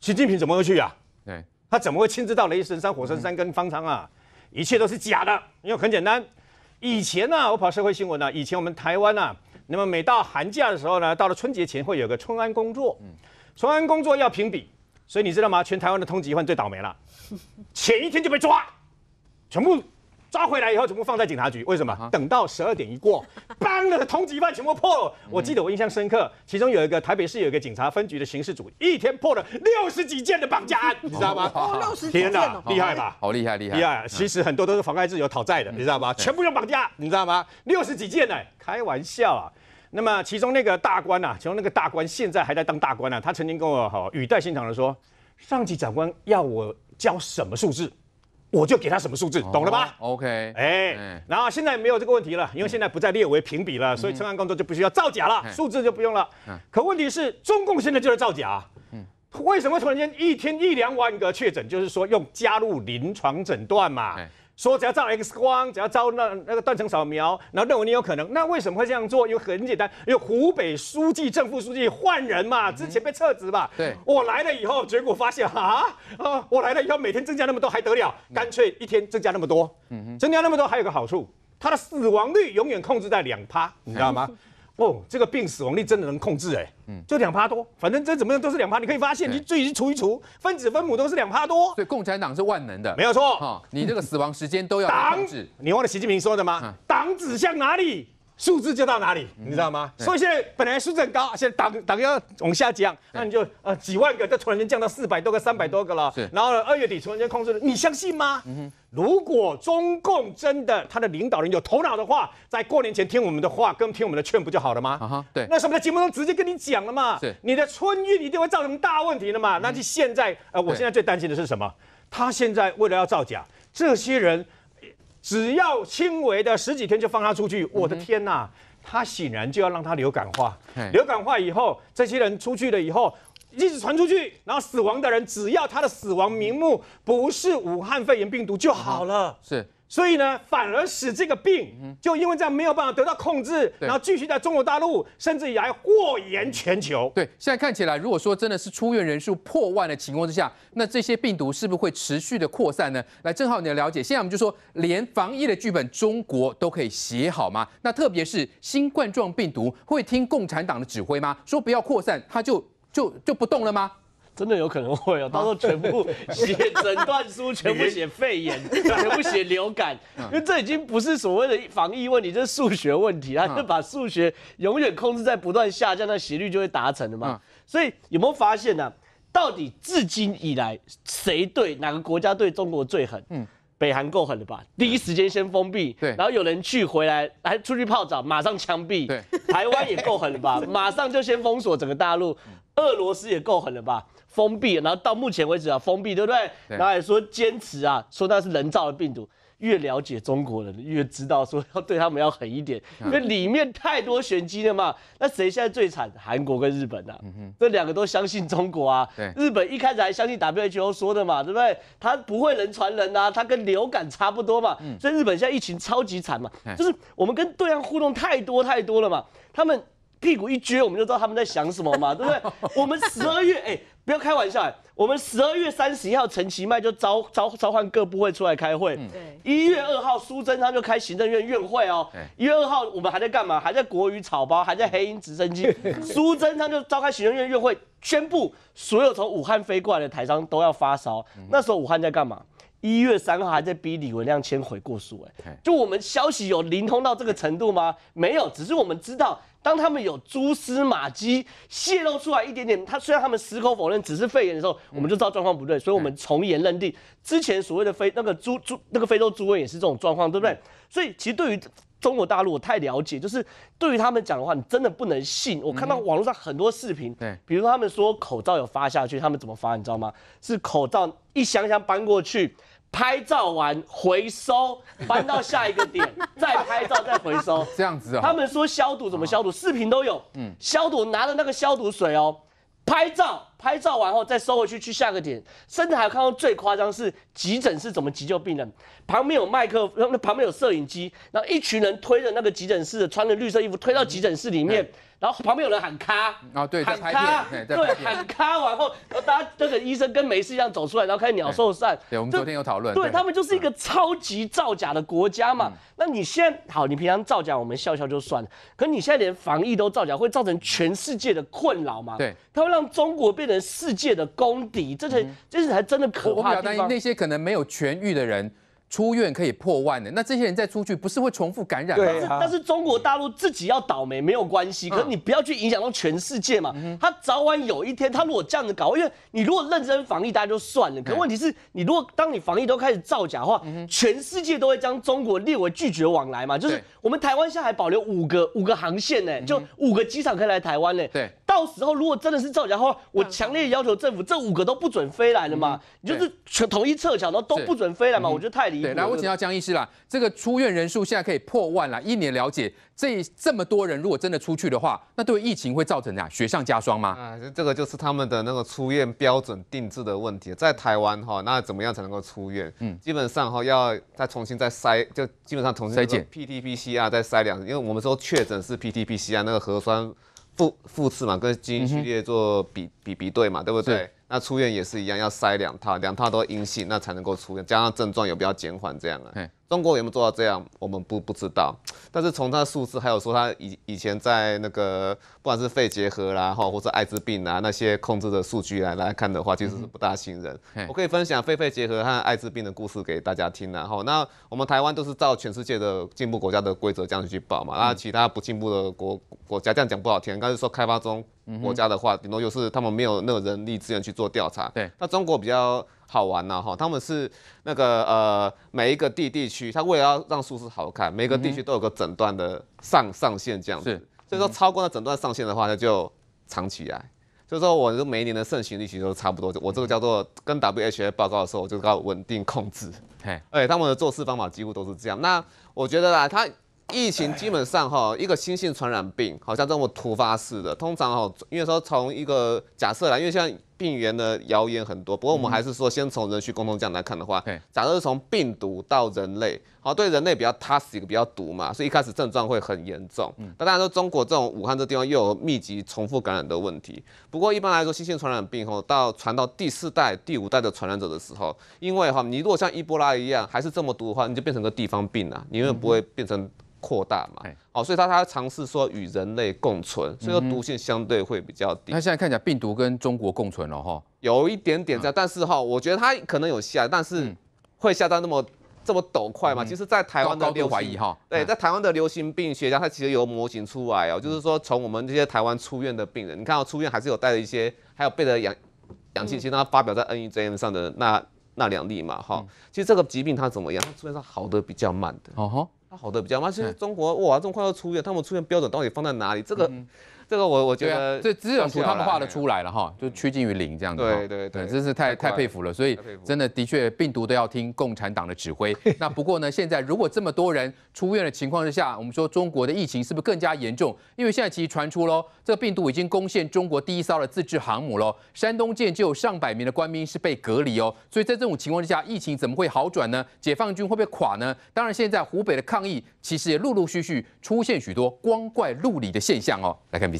习近平怎么会去啊？对，他怎么会亲自到雷神山、火神山跟方舱啊？一切都是假的，因为很简单。以前呢，我跑社会新闻呢。以前我们台湾呢，那么每到寒假的时候呢，到了春节前会有个春安工作。嗯，春安工作要评比，所以你知道吗？全台湾的通缉犯最倒霉了，前一天就被抓，全部。抓回来以后，全部放在警察局。为什么？等到十二点一过，梆 的通缉犯全部破了。我记得我印象深刻，其中有一个台北市有一个警察分局的刑事组，一天破了六十几件的绑架案，你知道吗？哦，六十几件，厉害吧？好厉害，厉害！其实很多都是妨碍自由讨债的，你知道吗？全部用绑架，你知道吗？六十几件呢？开玩笑啊！那么其中那个大官呐，其中那个大官现在还在当大官呢，他曾经跟我好语带心肠的说，上级长官要我交什么数字？我就给他什么数字，懂了吧？OK，哎，然后现在没有这个问题了，因为现在不再列为评比了，所以测案工作就不需要造假了，数字就不用了。可问题是，中共现在就是造假。嗯，为什么突然间一天一两万个确诊？就是说用加入临床诊断嘛。说只要照 X 光，只要照那那个断层扫描，然后认为你有可能，那为什么会这样做？因为很简单，因为湖北书记正副书记换人嘛，之前被撤职嘛。对，我来了以后，结果发现啊啊，我来了以后每天增加那么多还得了？干脆一天增加那么多。嗯增加那么多还有个好处，它的死亡率永远控制在两趴，你知道吗？哦，这个病死亡率真的能控制哎，嗯，就两趴多，反正这怎么样都是两趴，你可以发现，你自己除一除，分子分母都是两趴多，所以共产党是万能的，没有错。哈，你这个死亡时间都要党，你忘了习近平说的吗？党指向哪里？数字就到哪里，你知道吗？所以现在本来数字很高，现在党党要往下降，那你就呃几万个，就突然间降到四百多个、三百多个了。是，然后二月底突然间控制了，你相信吗？嗯哼。如果中共真的他的领导人有头脑的话，在过年前听我们的话跟听我们的劝，不就好了吗？啊哈。对。那什么在节目中直接跟你讲了嘛？是。你的春运一定会造成大问题的嘛？那你现在呃，我现在最担心的是什么？他现在为了要造假，这些人。只要轻微的十几天就放他出去，我的天哪！他显然就要让他流感化，流感化以后，这些人出去了以后，一直传出去，然后死亡的人只要他的死亡名目不是武汉肺炎病毒就好了。是。所以呢，反而使这个病就因为这样没有办法得到控制，然后继续在中国大陆甚至以来祸延全球。对，现在看起来，如果说真的是出院人数破万的情况之下，那这些病毒是不是会持续的扩散呢？来，正好你的了解，现在我们就说，连防疫的剧本中国都可以写好吗？那特别是新冠状病毒会听共产党的指挥吗？说不要扩散，它就就就不动了吗？真的有可能会哦，到时候全部 写诊断书，全部写肺炎，全部写流感，因为这已经不是所谓的防疫问题，这是数学问题。他就把数学永远控制在不断下降，那斜率就会达成的嘛。所以有没有发现呢？到底至今以来，谁对哪个国家对中国最狠？嗯。北韩够狠了吧？第一时间先封闭，对，然后有人去回来，还出去泡澡，马上枪毙。对，台湾也够狠了吧？马上就先封锁整个大陆，俄罗斯也够狠了吧？封闭，然后到目前为止啊，封闭，对不对？然后还说坚持啊，说那是人造的病毒。越了解中国人，越知道说要对他们要狠一点，因为里面太多玄机了嘛。那谁现在最惨？韩国跟日本呐，这两个都相信中国啊。日本一开始还相信 WHO 说的嘛，对不对？它不会人传人啊，它跟流感差不多嘛。所以日本现在疫情超级惨嘛，就是我们跟对岸互动太多太多了嘛，他们屁股一撅，我们就知道他们在想什么嘛，对不对？我们十二月哎，不要开玩笑哎。我们十二月三十一号，陈其迈就召召召唤各部会出来开会。对，一月二号，苏贞昌就开行政院院会哦。一月二号，我们还在干嘛？还在国语草包，还在黑鹰直升机。苏贞昌就召开行政院院会，宣布所有从武汉飞过来的台商都要发烧。那时候武汉在干嘛？一月三号还在逼李文亮签悔过书。哎，就我们消息有灵通到这个程度吗？没有，只是我们知道。当他们有蛛丝马迹泄露出来一点点，他虽然他们矢口否认只是肺炎的时候，我们就知道状况不对，所以我们从严认定。之前所谓的非那个猪猪那个非洲猪瘟也是这种状况，对不对？所以其实对于中国大陆，我太了解，就是对于他们讲的话，你真的不能信。我看到网络上很多视频，对，比如他们说口罩有发下去，他们怎么发？你知道吗？是口罩一箱箱搬过去。拍照完回收，搬到下一个点，再拍照再回收，这样子哦。他们说消毒怎么消毒，视频都有，嗯，消毒拿着那个消毒水哦，拍照。拍照完后，再收回去去下个点，甚至还有看到最夸张是急诊室怎么急救病人，旁边有麦克，那旁边有摄影机，然后一群人推着那个急诊室，的穿着绿色衣服推到急诊室里面，然后旁边有人喊咔啊，对，喊咔，对，喊咔，然后大家这个医生跟没事一样走出来，然后开始鸟兽散。对，我们昨天有讨论，对他们就是一个超级造假的国家嘛。那你现在好，你平常造假我们笑笑就算了，可你现在连防疫都造假，会造成全世界的困扰吗？对，它会让中国变。世界的公敌，这才这才真的可怕地方。那些可能没有痊愈的人。出院可以破万的，那这些人再出去，不是会重复感染吗？但是中国大陆自己要倒霉没有关系，可是你不要去影响到全世界嘛。他早晚有一天，他如果这样子搞，因为你如果认真防疫，大家就算了。可问题是，你如果当你防疫都开始造假的话，全世界都会将中国列为拒绝往来嘛。就是我们台湾现在还保留五个五个航线呢，就五个机场可以来台湾呢。对，到时候如果真的是造假的话，我强烈要求政府这五个都不准飞来了嘛。你就是全统一撤侨，然后都不准飞来嘛。我觉得太离。对，来我请教江医师啦。这个出院人数现在可以破万了。一年了解这这么多人，如果真的出去的话，那对疫情会造成怎雪上加霜吗？啊，这个就是他们的那个出院标准定制的问题。在台湾哈，那怎么样才能够出院？嗯，基本上哈要再重新再筛，就基本上重新筛检 P T P C R 再筛两次，因为我们说确诊是 P T P C R 那个核酸复复次嘛，跟基因序列做比比比对嘛，对不对？那出院也是一样，要筛两套，两套都阴性，那才能够出院，加上症状有比较减缓这样啊。中国有没有做到这样，我们不不知道。但是从他数字，还有说他以以前在那个不管是肺结核啦，哈，或者艾滋病啊那些控制的数据来来看的话，其实是不大信任。我可以分享肺肺结核和艾滋病的故事给大家听然哈。那我们台湾都是照全世界的进步国家的规则这样去报嘛，那其他不进步的国国家这样讲不好听。但是说开发中国家的话，顶多就是他们没有那个人力资源去做调查。对，那中国比较。好玩呐哈，他们是那个呃，每一个地地区，他为了要让数字好看，每个地区都有个整段的上上限这样子。是。所以说，超过了整段上限的话，那就藏起来。所以说，我就每一年的盛行率其实都差不多。我这个叫做跟 w h a 报告的时候，我就叫稳定控制。对。而且他们的做事方法几乎都是这样。那我觉得啦，它疫情基本上哈，一个新型传染病好像这么突发式的，通常哈，因为说从一个假设来，因为像病源的谣言很多，不过我们还是说，先从人畜共通这样来看的话，假设是从病毒到人类，好，对人类比较 toxic，比较毒嘛，所以一开始症状会很严重。嗯，大家说中国这种武汉这地方又有密集重复感染的问题，不过一般来说，新型传染病吼到传到第四代、第五代的传染者的时候，因为哈，你如果像伊波拉一样还是这么毒的话，你就变成个地方病了，你永远不会变成。扩大嘛，哦，所以他他尝试说与人类共存，所以说毒性相对会比较低。那现在看起来病毒跟中国共存了哈，有一点点这样，但是哈，我觉得它可能有下，但是会下到那么这么陡快嘛？其实，在台湾的高怀疑哈，对，在台湾的流行病学家他其实有模型出来哦，就是说从我们这些台湾出院的病人，你看到出院还是有带着一些，还有背着氧氧气实他发表在 NEJM 上的那那两例嘛，哈，其实这个疾病它怎么样？它出院是好的比较慢的，哦哈。他好的比较慢，现在中国哇这么快要出院，他们出院标准到底放在哪里？这个。这个我我觉得这这种图他们画的出来了哈，就趋近于零这样子。对对对，真是太太佩服了。所以真的的确，病毒都要听共产党的指挥。那不过呢，现在如果这么多人出院的情况之下，我们说中国的疫情是不是更加严重？因为现在其实传出喽，这个病毒已经攻陷中国第一艘的自制航母喽，山东舰就有上百名的官兵是被隔离哦。所以在这种情况之下，疫情怎么会好转呢？解放军会不会垮呢？当然，现在湖北的抗疫其实也陆陆续续出现许多光怪陆离的现象哦。来看比。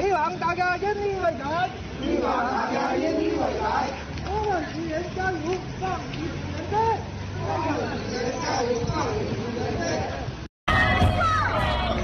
希望大家一姿未来，希望大家英姿未来，我们人民加油，上海人民再，人加油，人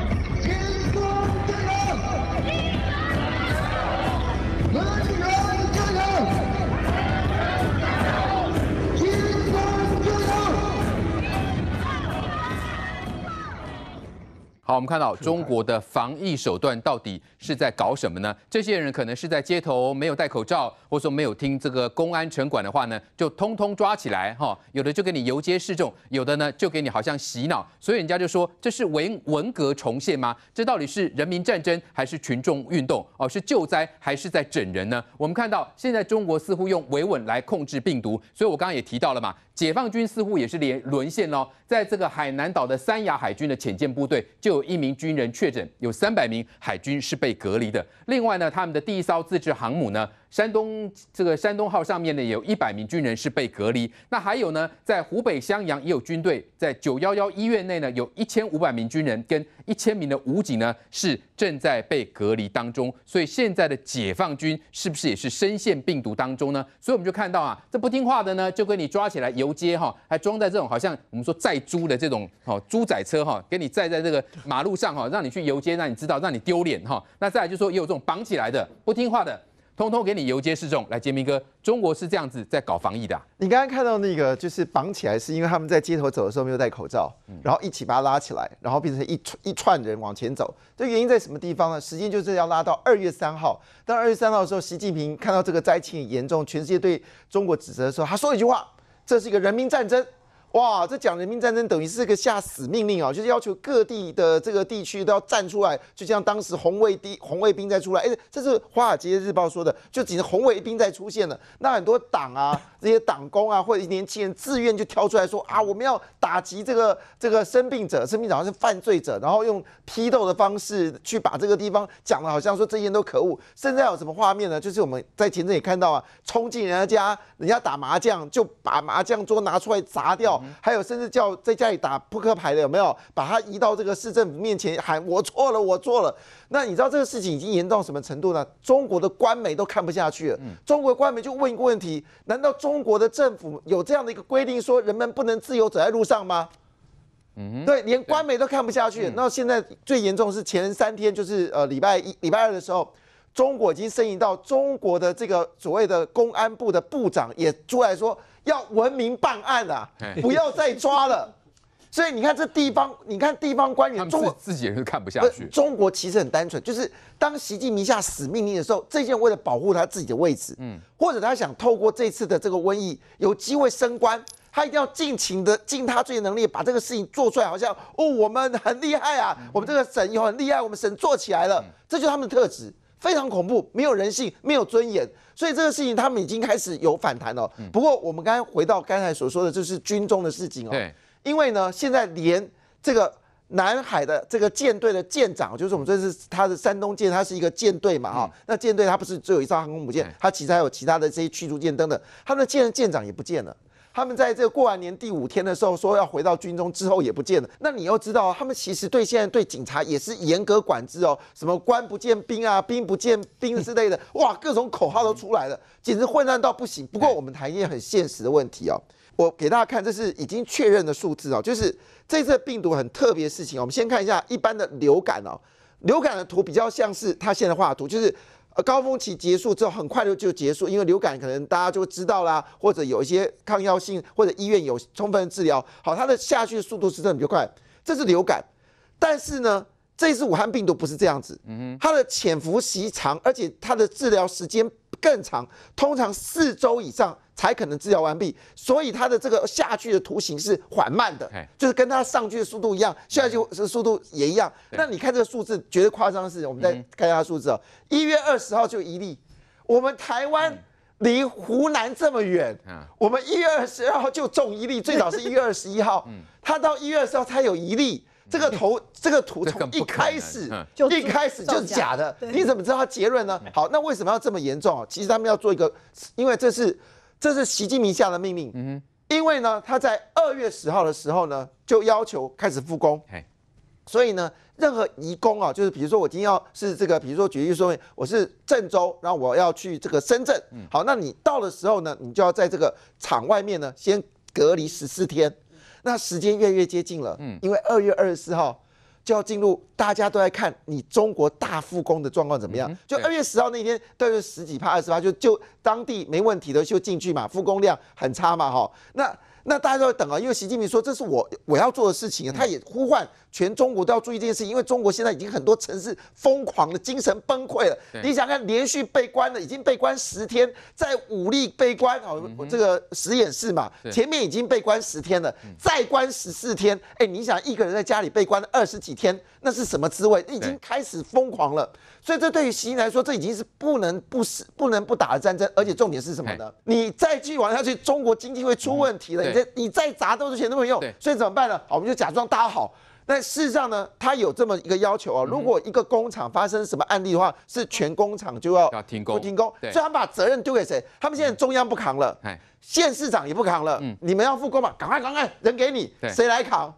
好，我们看到中国的防疫手段到底是在搞什么呢？这些人可能是在街头没有戴口罩，或者说没有听这个公安城管的话呢，就通通抓起来哈。有的就给你游街示众，有的呢就给你好像洗脑。所以人家就说这是文文革重现吗？这到底是人民战争还是群众运动？哦，是救灾还是在整人呢？我们看到现在中国似乎用维稳来控制病毒，所以我刚刚也提到了嘛。解放军似乎也是连沦陷哦，在这个海南岛的三亚海军的潜舰部队就有一名军人确诊，有三百名海军是被隔离的。另外呢，他们的第一艘自制航母呢？山东这个山东号上面呢，有一百名军人是被隔离。那还有呢，在湖北襄阳也有军队在九幺幺医院内呢，有一千五百名军人跟一千名的武警呢，是正在被隔离当中。所以现在的解放军是不是也是深陷病毒当中呢？所以我们就看到啊，这不听话的呢，就给你抓起来游街哈，还装在这种好像我们说载猪的这种哦猪仔车哈，给你载在这个马路上哈，让你去游街，让你知道，让你丢脸哈。那再来就说也有这种绑起来的不听话的。通通给你游街示众，来杰明哥，中国是这样子在搞防疫的。你刚刚看到那个，就是绑起来，是因为他们在街头走的时候没有戴口罩，然后一起把他拉起来，然后变成一串一串人往前走。这原因在什么地方呢？时间就是要拉到二月三号。当二月三号的时候，习近平看到这个灾情严重，全世界对中国指责的时候，他说了一句话：“这是一个人民战争。”哇，这讲人民战争等于是个下死命令啊，就是要求各地的这个地区都要站出来，就像当时红卫兵红卫兵在出来，哎，这是华尔街日报说的，就只是红卫兵在出现了，那很多党啊，这些党工啊，或者年轻人自愿就挑出来说啊，我们要打击这个这个生病者，生病者是犯罪者，然后用批斗的方式去把这个地方讲的好像说这些人都可恶。至在有什么画面呢？就是我们在前阵也看到啊，冲进人家，人家打麻将就把麻将桌拿出来砸掉。还有甚至叫在家里打扑克牌的有没有？把他移到这个市政府面前喊我错了我错了。那你知道这个事情已经严重到什么程度呢？中国的官媒都看不下去了。中国官媒就问一个问题：难道中国的政府有这样的一个规定，说人们不能自由走在路上吗？嗯，对，连官媒都看不下去。那现在最严重的是前三天，就是呃礼拜一、礼拜二的时候，中国已经升级到中国的这个所谓的公安部的部长也出来说。要文明办案啊！不要再抓了。所以你看这地方，你看地方官员，中国自己人是看不下去。中国其实很单纯，就是当习近平下死命令的时候，这件为了保护他自己的位置，嗯，或者他想透过这次的这个瘟疫有机会升官，他一定要尽情的尽他最能力把这个事情做出来，好像哦，我们很厉害啊，我们这个省又很厉害，我们省做起来了，这就是他们的特质。非常恐怖，没有人性，没有尊严，所以这个事情他们已经开始有反弹了。不过我们刚才回到刚才所说的，就是军中的事情哦。因为呢，现在连这个南海的这个舰队的舰长，就是我们这是他的山东舰，它是一个舰队嘛，哈，那舰队它不是只有一艘航空母舰，它其实还有其他的这些驱逐舰等等，他的舰舰长也不见了。他们在这过完年第五天的时候说要回到军中，之后也不见了。那你要知道，他们其实对现在对警察也是严格管制哦，什么官不见兵啊，兵不见兵之类的，哇，各种口号都出来了，简直混乱到不行。不过我们谈一件很现实的问题哦，我给大家看，这是已经确认的数字哦，就是这次病毒很特别事情。我们先看一下一般的流感哦，流感的图比较像是他现在画的图，就是。呃，高峰期结束之后，很快就就结束，因为流感可能大家就知道啦，或者有一些抗药性，或者医院有充分治疗，好，它的下去速度是真的比较快，这是流感，但是呢。这次武汉病毒不是这样子，它的潜伏期长，而且它的治疗时间更长，通常四周以上才可能治疗完毕，所以它的这个下去的图形是缓慢的，就是跟它上去的速度一样，现在就速度也一样。那你看这个数字觉得夸张，是？我们再看一下数字哦，一月二十号就一例，我们台湾离湖南这么远，我们一月二十二号就中一例，最早是一月二十一号，他到一月二十号才有一例。这个图，这个图从一开始，一开始就是假的。你怎么知道结论呢？好，那为什么要这么严重？其实他们要做一个，因为这是这是习近平下的命令。嗯，因为呢，他在二月十号的时候呢，就要求开始复工。所以呢，任何移工啊，就是比如说我今天要是这个，比如说举一个例子，我是郑州，然后我要去这个深圳。好，那你到的时候呢，你就要在这个厂外面呢先隔离十四天。那时间越越接近了，嗯，因为二月二十四号就要进入，大家都在看你中国大复工的状况怎么样。就二月十号那天，大约十几趴、二十趴，就就当地没问题的就进去嘛，复工量很差嘛，哈。那那大家都在等啊，因为习近平说这是我我要做的事情，他也呼唤。全中国都要注意这件事，因为中国现在已经很多城市疯狂的精神崩溃了。你想看，连续被关了，已经被关十天，在武力被关哦，我这个实验室嘛，前面已经被关十天了，再关十四天，哎，你想一个人在家里被关二十几天，那是什么滋味？已经开始疯狂了。所以这对于习来说，这已经是不能不死、不能不打的战争。而且重点是什么呢？你再继续玩下去，中国经济会出问题了。你再你再砸多少钱都没用。所以怎么办呢？好，我们就假装搭好。但事实上呢，他有这么一个要求啊。如果一个工厂发生什么案例的话，是全工厂就要停工，不停工。所以他把责任丢给谁？他们现在中央不扛了，县市长也不扛了，你们要复工嘛，赶快赶快，人给你，谁来扛？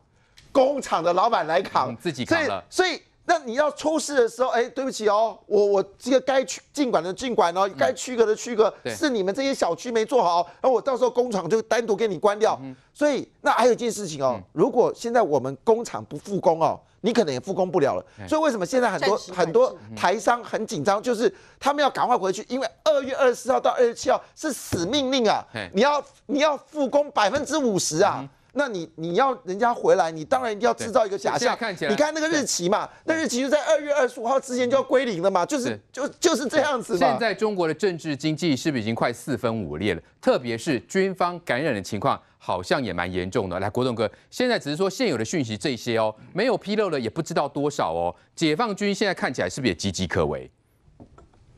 工厂的老板来扛，自己扛了。所以。那你要出事的时候，哎，对不起哦，我我这个该去尽管的尽管哦，该区隔的区隔，是你们这些小区没做好，那我到时候工厂就单独给你关掉。所以，那还有一件事情哦，如果现在我们工厂不复工哦，你可能也复工不了了。所以，为什么现在很多很多台商很紧张，就是他们要赶快回去，因为二月二十四号到二十七号是死命令啊，你要你要复工百分之五十啊。那你你要人家回来，你当然一定要制造一个假象。你看那个日期嘛，那日期就在二月二十五号之前就要归零了嘛，就是就就是这样子。现在中国的政治经济是不是已经快四分五裂了？特别是军方感染的情况好像也蛮严重的。来，国栋哥，现在只是说现有的讯息这些哦，没有披露的也不知道多少哦。解放军现在看起来是不是也岌岌可危？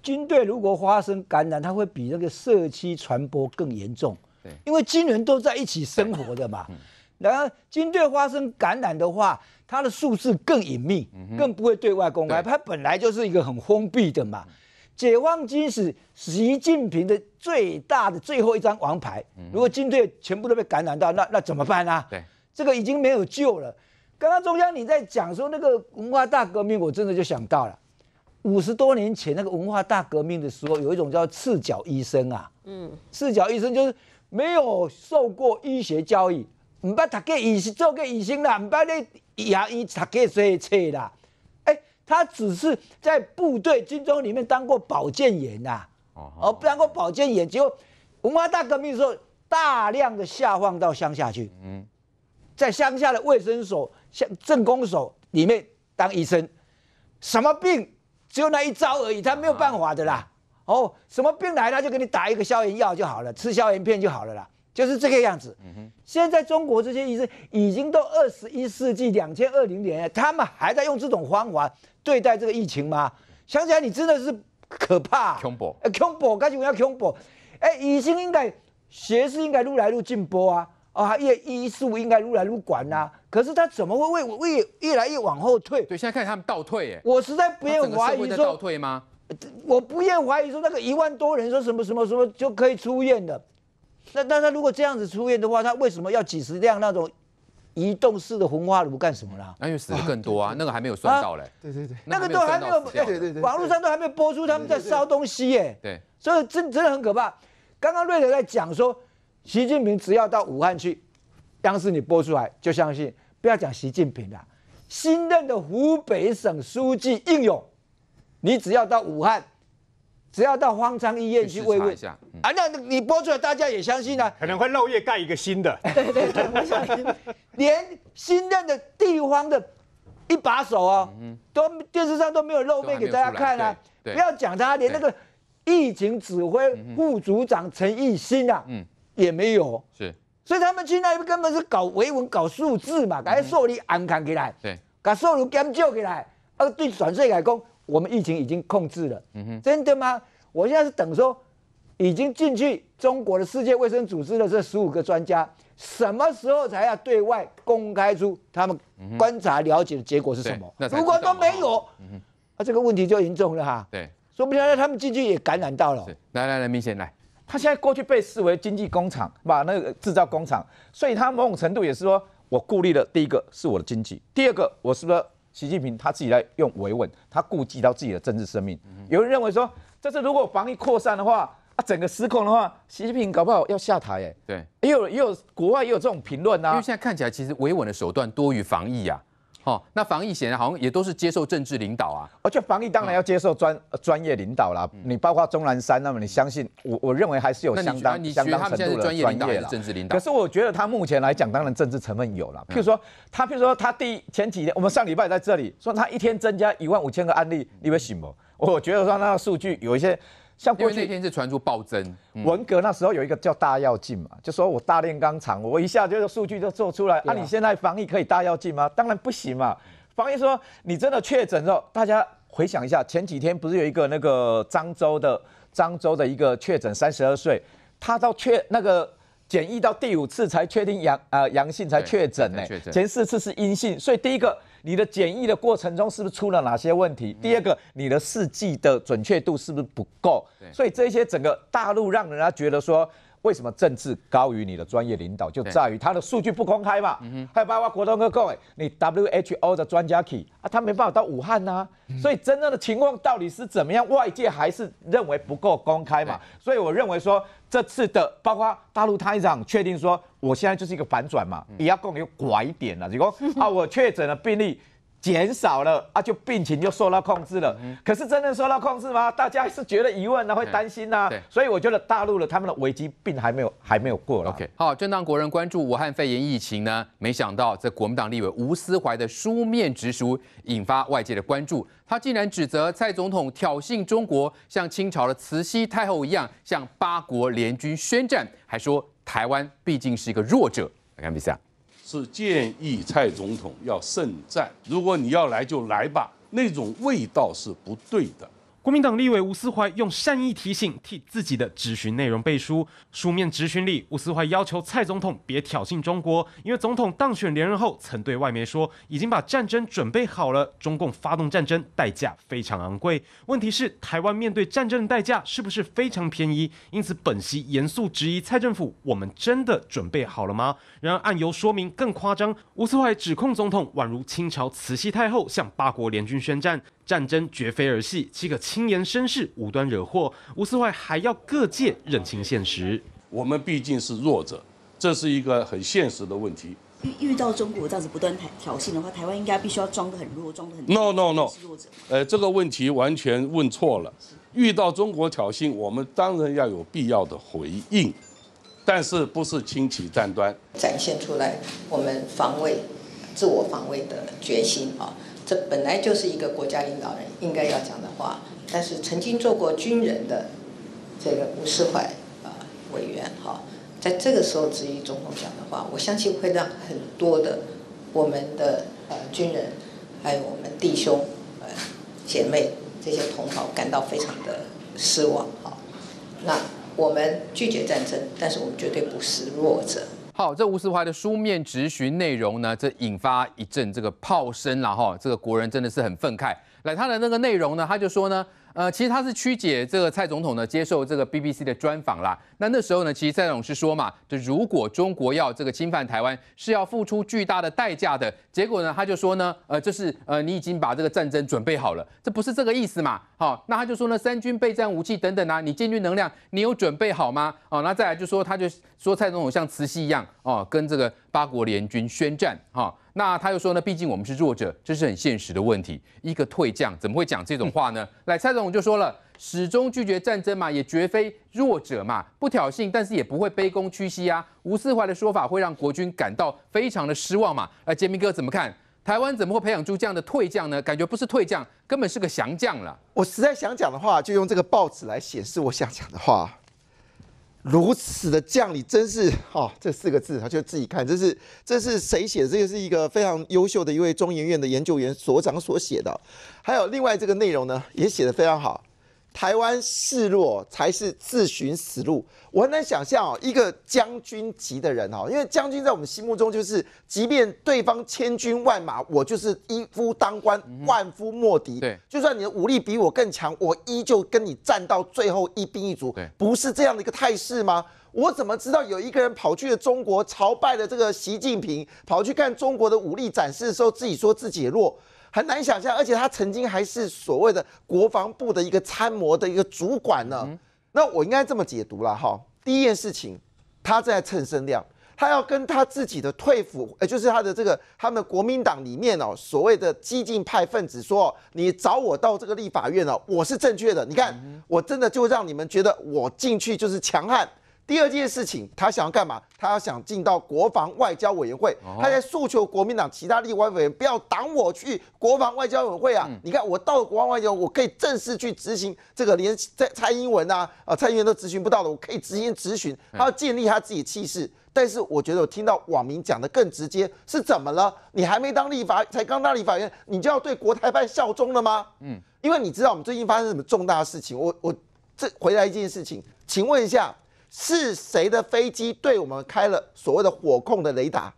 军队如果发生感染，它会比那个社区传播更严重。因为军人都在一起生活的嘛，然后军队发生感染的话，它的数字更隐秘，更不会对外公开。它本来就是一个很封闭的嘛。解放军是习近平的最大的最后一张王牌。如果军队全部都被感染到，那那怎么办呢？对，这个已经没有救了。刚刚中央你在讲说那个文化大革命，我真的就想到了，五十多年前那个文化大革命的时候，有一种叫赤脚医生啊，嗯，赤脚医生就是。没有受过医学教育，唔捌读过医，生，做过医生啦，唔捌咧牙医读过些册啦。哎，他只是在部队军中里面当过保健员呐，哦，当过保健员，结果文化大革命的时候，大量的下放到乡下去，嗯，在乡下的卫生所、乡镇公所里面当医生，什么病只有那一招而已，他没有办法的啦。哦，什么病来了就给你打一个消炎药就好了，吃消炎片就好了啦，就是这个样子。现在中国这些医生已经都二十一世纪两千二零年，了，他们还在用这种方法对待这个疫情吗？想起来你真的是可怕。c o m b e c o m 要恐怖。m b e 哎，医生应该学是应该撸来撸进步啊，啊，医医术应该撸来撸管呐，可是他怎么会为为越来越往后退？对，现在看他们倒退，哎，我实在不愿怀疑说。我不愿怀疑说那个一万多人说什么什么什么就可以出院的，那那他如果这样子出院的话，他为什么要几十辆那种移动式的红花炉干什么啦？那又死的更多啊，那个还没有算到嘞。对对对，那个都还没有，对对对，网络上都还没有播出他们在烧东西耶。对，所以真真的很可怕。刚刚瑞德在讲说，习近平只要到武汉去，央视你播出来就相信，不要讲习近平啦，新任的湖北省书记应勇。你只要到武汉，只要到方舱医院去慰问一下啊，那你播出来，大家也相信啊。可能会漏夜盖一个新的。对 对对，连新任的地方的一把手啊，都电视上都没有露面给大家看啊。不要讲他，连那个疫情指挥副组长陈奕新啊，嗯，也没有。是。所以他们去那边根本是搞维稳、搞数字嘛，把受率安康起来，对，把受理减少起来，而对全世界讲。我们疫情已经控制了，真的吗？我现在是等说，已经进去中国的世界卫生组织的这十五个专家，什么时候才要对外公开出他们观察了解的结果是什么？如果都没有，那这个问题就严重了哈。对，说不定他们进去也感染到了。来来来，明显来。他现在过去被视为经济工厂，把那个制造工厂，所以他某种程度也是说，我顾虑的第一个是我的经济，第二个我是不是？习近平他自己在用维稳，他顾及到自己的政治生命。有人认为说，这次如果防疫扩散的话，啊，整个失控的话，习近平搞不好要下台哎。对，也有也有国外也有这种评论呐。因为现在看起来，其实维稳的手段多于防疫啊。哦，那防疫显然好像也都是接受政治领导啊，而且防疫当然要接受专专业领导啦。你包括钟南山，那么你相信我，我认为还是有相当相当程度的专业领导。可是我觉得他目前来讲，当然政治成分有了。譬如说，他譬如说，他第前几天，我们上礼拜在这里说，他一天增加一万五千个案例，你会信吗？我觉得说那个数据有一些。像过去那天是传出暴增，文革那时候有一个叫大跃进嘛，就说我大炼钢厂，我一下就数据就做出来啊！你现在防疫可以大跃进吗？当然不行嘛！防疫说你真的确诊之后，大家回想一下，前几天不是有一个那个漳州的漳州的一个确诊，三十二岁，他到确那个检疫到第五次才确定阳啊阳性才确诊呢，前四次是阴性，所以第一个。你的检疫的过程中是不是出了哪些问题？第二个，你的试剂的准确度是不是不够？所以这些整个大陆让人家觉得说。为什么政治高于你的专业领导？就在于他的数据不公开嘛。还有包括国栋哥讲，哎，你 WHO 的专家 K e y 啊，他没办法到武汉呐。所以真正的情况到底是怎么样？外界还是认为不够公开嘛。所以我认为说，这次的包括大陆台长确定说，我现在就是一个反转嘛，也要共有拐点了。结果 啊，我确诊的病例。减少了啊，就病情就受到控制了。可是真的受到控制吗？大家是觉得疑问呢，会担心呐。所以我觉得大陆的他们的危机病还没有还没有过。OK，好，正当国人关注武汉肺炎疫情呢，没想到在国民党立委吴思怀的书面直书引发外界的关注。他竟然指责蔡总统挑衅中国，像清朝的慈禧太后一样向八国联军宣战，还说台湾毕竟是一个弱者。来看比赛。是建议蔡总统要慎战。如果你要来就来吧，那种味道是不对的。国民党立委吴思怀用善意提醒替自己的质询内容背书。书面质询里，吴思怀要求蔡总统别挑衅中国，因为总统当选连任后曾对外媒说，已经把战争准备好了。中共发动战争代价非常昂贵。问题是，台湾面对战争的代价是不是非常便宜？因此本席严肃质疑蔡政府，我们真的准备好了吗？然而案由说明更夸张，吴思怀指控总统宛如清朝慈禧太后向八国联军宣战。战争绝非儿戏，岂可轻言生事、无端惹祸？吴思怀还要各界认清现实。我们毕竟是弱者，这是一个很现实的问题。遇遇到中国这样子不断挑衅的话，台湾应该必须要装的很弱，装的很 no no no 是弱者。呃，这个问题完全问错了。遇到中国挑衅，我们当然要有必要的回应，但是不是轻启战端，展现出来我们防卫、自我防卫的决心啊。这本来就是一个国家领导人应该要讲的话，但是曾经做过军人的这个吴世怀啊委员哈，在这个时候质疑总统讲的话，我相信会让很多的我们的呃军人，还有我们弟兄、呃姐妹这些同胞感到非常的失望哈。那我们拒绝战争，但是我们绝对不是弱者。好，这吴思华的书面质询内容呢，这引发一阵这个炮声，然后这个国人真的是很愤慨。来，他的那个内容呢，他就说呢，呃，其实他是曲解这个蔡总统呢接受这个 BBC 的专访啦。那那时候呢，其实蔡总是说嘛，就如果中国要这个侵犯台湾，是要付出巨大的代价的。结果呢，他就说呢，呃，这是呃，你已经把这个战争准备好了，这不是这个意思嘛？好，那他就说呢，三军备战武器等等啊，你建军能量，你有准备好吗？哦，那再来就说他就。说蔡总统像慈禧一样哦，跟这个八国联军宣战哈。那他又说呢，毕竟我们是弱者，这是很现实的问题。一个退将怎么会讲这种话呢？来，蔡总统就说了，始终拒绝战争嘛，也绝非弱者嘛，不挑衅，但是也不会卑躬屈膝啊。吴四怀的说法会让国军感到非常的失望嘛。来，杰明哥怎么看？台湾怎么会培养出这样的退将呢？感觉不是退将，根本是个降将了。我实在想讲的话，就用这个报纸来显示我想讲的话。如此的将领真是哦，这四个字，他就自己看，这是这是谁写？的？这个是一个非常优秀的一位中研院的研究员所长所写的。还有另外这个内容呢，也写的非常好。台湾示弱才是自寻死路，我很难想象哦，一个将军级的人哦，因为将军在我们心目中就是，即便对方千军万马，我就是一夫当关，万夫莫敌。对，就算你的武力比我更强，我依旧跟你战到最后一兵一卒。不是这样的一个态势吗？我怎么知道有一个人跑去了中国朝拜了这个习近平，跑去看中国的武力展示的时候，自己说自己弱？很难想象，而且他曾经还是所谓的国防部的一个参谋的一个主管呢。那我应该这么解读了哈。第一件事情，他在蹭声量，他要跟他自己的退辅，呃，就是他的这个他们国民党里面哦，所谓的激进派分子说，你找我到这个立法院哦，我是正确的。你看，我真的就让你们觉得我进去就是强悍。第二件事情，他想要干嘛？他要想进到国防外交委员会，他在诉求国民党其他立委委员不要挡我去国防外交委员会啊！你看，我到国防外交，我可以正式去执行这个连在蔡英文啊啊蔡文都执行不到的，我可以直接执行。他要建立他自己气势，但是我觉得我听到网民讲的更直接，是怎么了？你还没当立法，才刚当立法院，你就要对国台办效忠了吗？嗯，因为你知道我们最近发生什么重大的事情。我我这回来一件事情，请问一下。是谁的飞机对我们开了所谓的火控的雷达？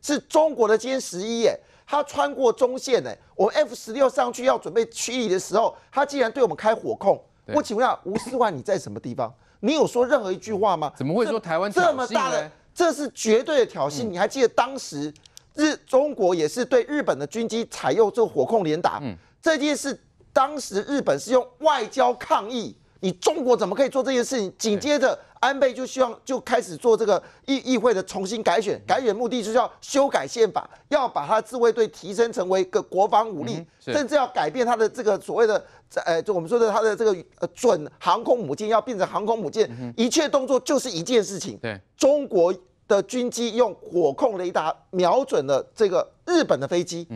是中国的歼十一耶，它穿过中线耶。我们 F 十六上去要准备驱离的时候，它竟然对我们开火控。我请问一下吴思万，你在什么地方？你有说任何一句话吗？怎么会说台湾这么大的？这是绝对的挑衅。你还记得当时日中国也是对日本的军机采用这个火控连打？嗯，这件事当时日本是用外交抗议。你中国怎么可以做这件事情？紧接着，安倍就希望就开始做这个议议会的重新改选，改选目的就是要修改宪法，要把的自卫队提升成为一个国防武力，甚至要改变他的这个所谓的，呃，我们说的他的这个呃准航空母舰要变成航空母舰，一切动作就是一件事情。对，中国的军机用火控雷达瞄准了这个日本的飞机，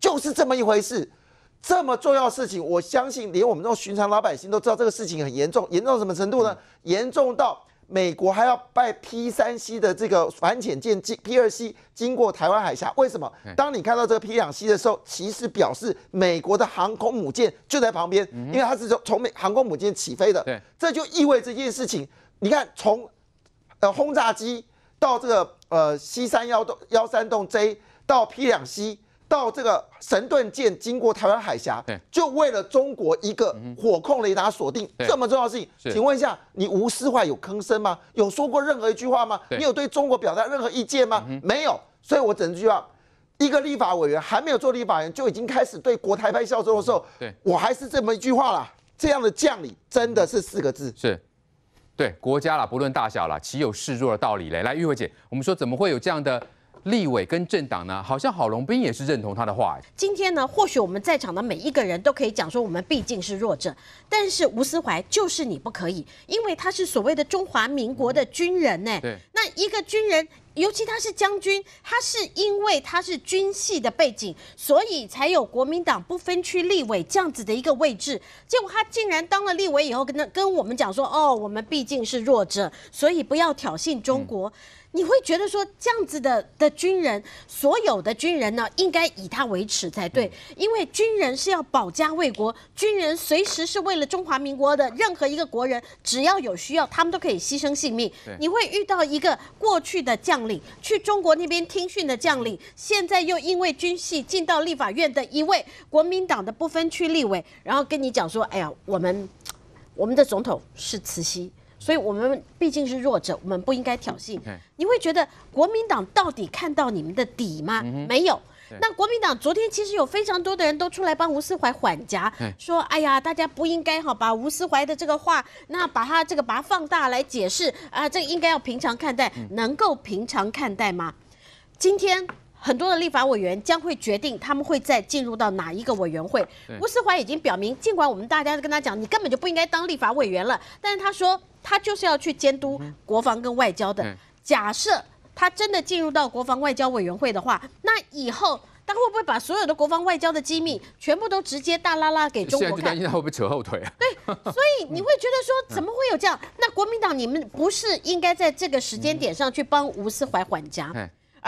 就是这么一回事。这么重要的事情，我相信连我们这种寻常老百姓都知道这个事情很严重，严重到什么程度呢？严重到美国还要拜 P 三 C 的这个反潜舰经 P 二 C 经过台湾海峡。为什么？当你看到这个 P 两 C 的时候，其实表示美国的航空母舰就在旁边，因为它是从从美航空母舰起飞的。对，这就意味这件事情，你看从呃轰炸机到这个呃 C 三幺洞幺三洞 J 到 P 两 C。到这个神盾舰经过台湾海峡，就为了中国一个火控雷达锁定这么重要的事情，请问一下，你吴思焕有吭声吗？有说过任何一句话吗？你有对中国表达任何意见吗？没有。所以我整句话，一个立法委员还没有做立法员，就已经开始对国台派效忠的时候，对我还是这么一句话啦。这样的将领真的是四个字，是对国家啦，不论大小啦，岂有示弱的道理嘞？来，玉慧姐，我们说怎么会有这样的？立委跟政党呢，好像郝龙斌也是认同他的话。今天呢，或许我们在场的每一个人都可以讲说，我们毕竟是弱者，但是吴思怀就是你不可以，因为他是所谓的中华民国的军人呢。对，那一个军人，尤其他是将军，他是因为他是军系的背景，所以才有国民党不分区立委这样子的一个位置。结果他竟然当了立委以后，跟他跟我们讲说，哦，我们毕竟是弱者，所以不要挑衅中国。你会觉得说这样子的的军人，所有的军人呢，应该以他为耻才对，因为军人是要保家卫国，军人随时是为了中华民国的任何一个国人，只要有需要，他们都可以牺牲性命。你会遇到一个过去的将领，去中国那边听训的将领，现在又因为军系进到立法院的一位国民党的不分区立委，然后跟你讲说：“哎呀，我们我们的总统是慈禧。”所以，我们毕竟是弱者，我们不应该挑衅。你会觉得国民党到底看到你们的底吗？没有。那国民党昨天其实有非常多的人都出来帮吴思怀缓颊，说：“哎呀，大家不应该哈把吴思怀的这个话，那把他这个把它放大来解释啊，这应该要平常看待，能够平常看待吗？”今天很多的立法委员将会决定他们会再进入到哪一个委员会。吴思怀已经表明，尽管我们大家跟他讲，你根本就不应该当立法委员了，但是他说。他就是要去监督国防跟外交的。假设他真的进入到国防外交委员会的话，那以后他会不会把所有的国防外交的机密全部都直接大拉拉给中国看？现在担心他会不会扯后腿啊？对，所以你会觉得说，怎么会有这样？那国民党你们不是应该在这个时间点上去帮吴思怀还家？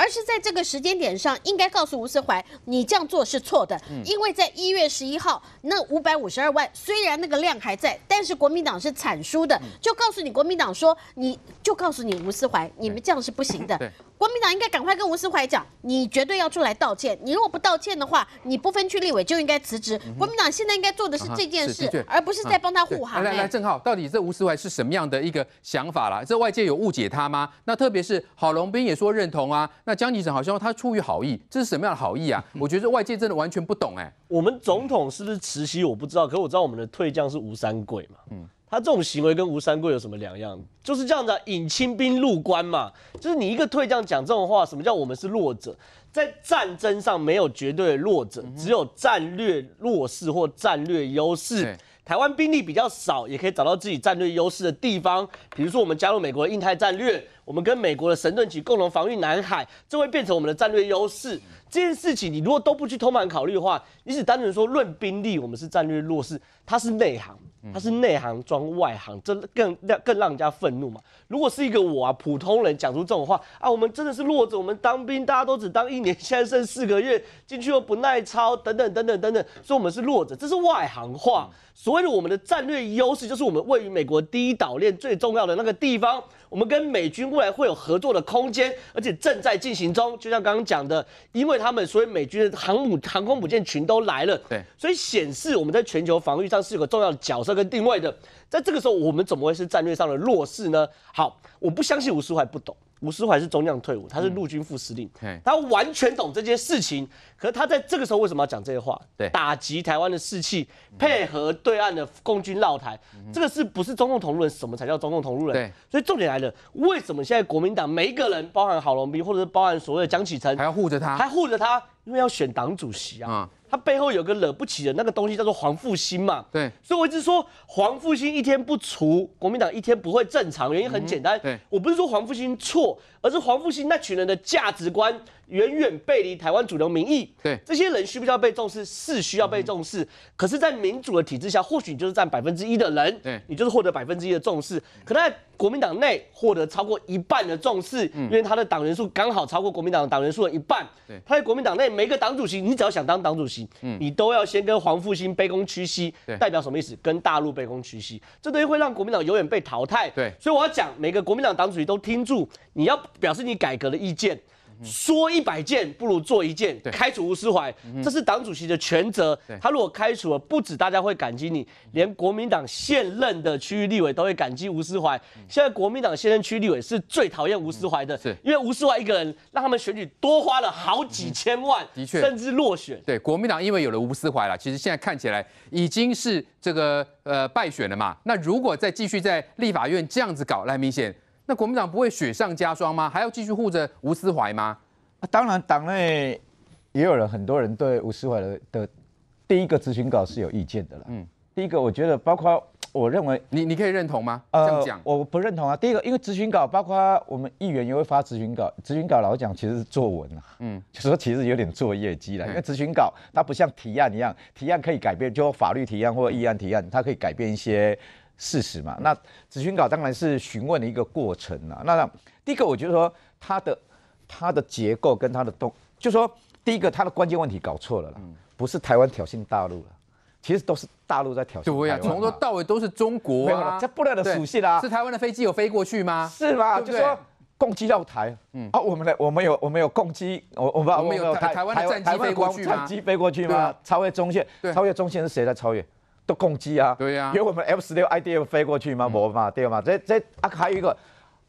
而是在这个时间点上，应该告诉吴思怀，你这样做是错的。因为在一月十一号，那五百五十二万虽然那个量还在，但是国民党是惨输的，就告诉你国民党说，你就告诉你吴思怀，你们这样是不行的。国民党应该赶快跟吴思怀讲，你绝对要出来道歉。你如果不道歉的话，你不分区立委就应该辞职。国民党现在应该做的是这件事，而不是在帮他护航。来来来，正浩，到底这吴思怀是什么样的一个想法啦？这外界有误解他吗？那特别是郝龙斌也说认同啊。那江启臣好像他出于好意，这是什么样的好意啊？我觉得外界真的完全不懂哎。我们总统是不是慈禧我不知道，可我知道我们的退将是吴三桂嘛。嗯。他这种行为跟吴三桂有什么两样？就是这样的，引清兵入关嘛，就是你一个退将讲这种话，什么叫我们是弱者？在战争上没有绝对的弱者，只有战略弱势或战略优势。台湾兵力比较少，也可以找到自己战略优势的地方，比如说我们加入美国的印太战略，我们跟美国的神盾局共同防御南海，这会变成我们的战略优势。这件事情，你如果都不去通盘考虑的话，你只单纯说论兵力，我们是战略弱势，他是内行，他是内行装外行，这更让更让人家愤怒嘛。如果是一个我啊，普通人讲出这种话啊，我们真的是弱者，我们当兵大家都只当一年，现在剩四个月，进去又不耐操等等等等等等，说我们是弱者，这是外行话。所谓的我们的战略优势，就是我们位于美国第一岛链最重要的那个地方，我们跟美军未来会有合作的空间，而且正在进行中。就像刚刚讲的，因为他们所以美军的航母、航空母舰群都来了，对，所以显示我们在全球防御上是有个重要的角色跟定位的。在这个时候，我们怎么会是战略上的弱势呢？好，我不相信吴淑怀不懂。吴思怀是中将退伍，他是陆军副司令，他完全懂这件事情。可是他在这个时候为什么要讲这些话？对，打击台湾的士气，配合对岸的共军绕台，这个是不是中共同路人？什么才叫中共同路人？对，所以重点来了，为什么现在国民党每一个人，包含郝龙斌，或者是包含所谓的江启臣，还要护着他，还护着他，因为要选党主席啊。他背后有个惹不起的那个东西叫做黄复兴嘛。对，所以我一直说黄复兴一天不除，国民党一天不会正常。原因很简单，我不是说黄复兴错，而是黄复兴那群人的价值观。远远背离台湾主流民意，对这些人需不需要被重视？是需要被重视。可是，在民主的体制下，或许你就是占百分之一的人，对，你就是获得百分之一的重视。可能在国民党内获得超过一半的重视，因为他的党人数刚好超过国民党党员数的一半。他在国民党内每个党主席，你只要想当党主席，嗯，你都要先跟黄复兴卑躬屈膝，对，代表什么意思？跟大陆卑躬屈膝，这东西会让国民党永远被淘汰。对，所以我要讲，每个国民党党主席都听住，你要表示你改革的意见。说一百件不如做一件，开除吴思怀，这是党主席的全责。他如果开除了，不止大家会感激你，连国民党现任的区域立委都会感激吴思怀。现在国民党现任区立委是最讨厌吴思怀的，是，因为吴思怀一个人让他们选举多花了好几千万，的确，甚至落选。对，国民党因为有了吴思怀了，其实现在看起来已经是这个呃败选了嘛。那如果再继续在立法院这样子搞，那明显。那国民党不会雪上加霜吗？还要继续护着吴思怀吗？啊，当然，党内也有人，很多人对吴思怀的的第一个咨询稿是有意见的了。嗯，第一个我觉得，包括我认为，你你可以认同吗？呃，我不认同啊。第一个，因为咨询稿包括我们议员也会发咨询稿，咨询稿老讲其实是作文啊，嗯，就是说其实有点作业机了，因为咨询稿它不像提案一样，提案可以改变，就法律提案或议案提案，它可以改变一些。事实嘛，那咨询稿当然是询问的一个过程呐。那第一个，我觉得说它的它的结构跟它的动，就说第一个它的关键问题搞错了啦，不是台湾挑衅大陆了，其实都是大陆在挑衅。对呀，从头到尾都是中国。没有了，不能的属性啦。是台湾的飞机有飞过去吗？是吗？就说攻击到台。嗯。哦，我们的我们有我们有攻击，我我们我们有台湾的战机飞过去吗？战机飞过去吗？超越中线，超越中线是谁在超越？都攻击啊！对呀，有我们 F 十六 I D F 飞过去吗？有嘛，对吗？这这啊，还有一个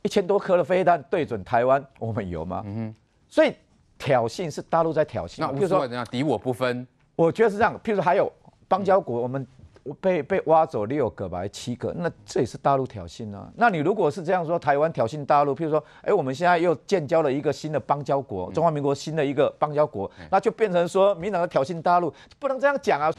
一千多颗的飞弹对准台湾，我们有吗？嗯。哼，所以挑衅是大陆在挑衅。那比如说怎样？敌我不分？我觉得是这样。譬如说，还有邦交国，我们被被挖走六个吧，七个，那这也是大陆挑衅啊。那你如果是这样说，台湾挑衅大陆，譬如说，哎，我们现在又建交了一个新的邦交国，中华民国新的一个邦交国，那就变成说，民党的挑衅大陆，不能这样讲啊。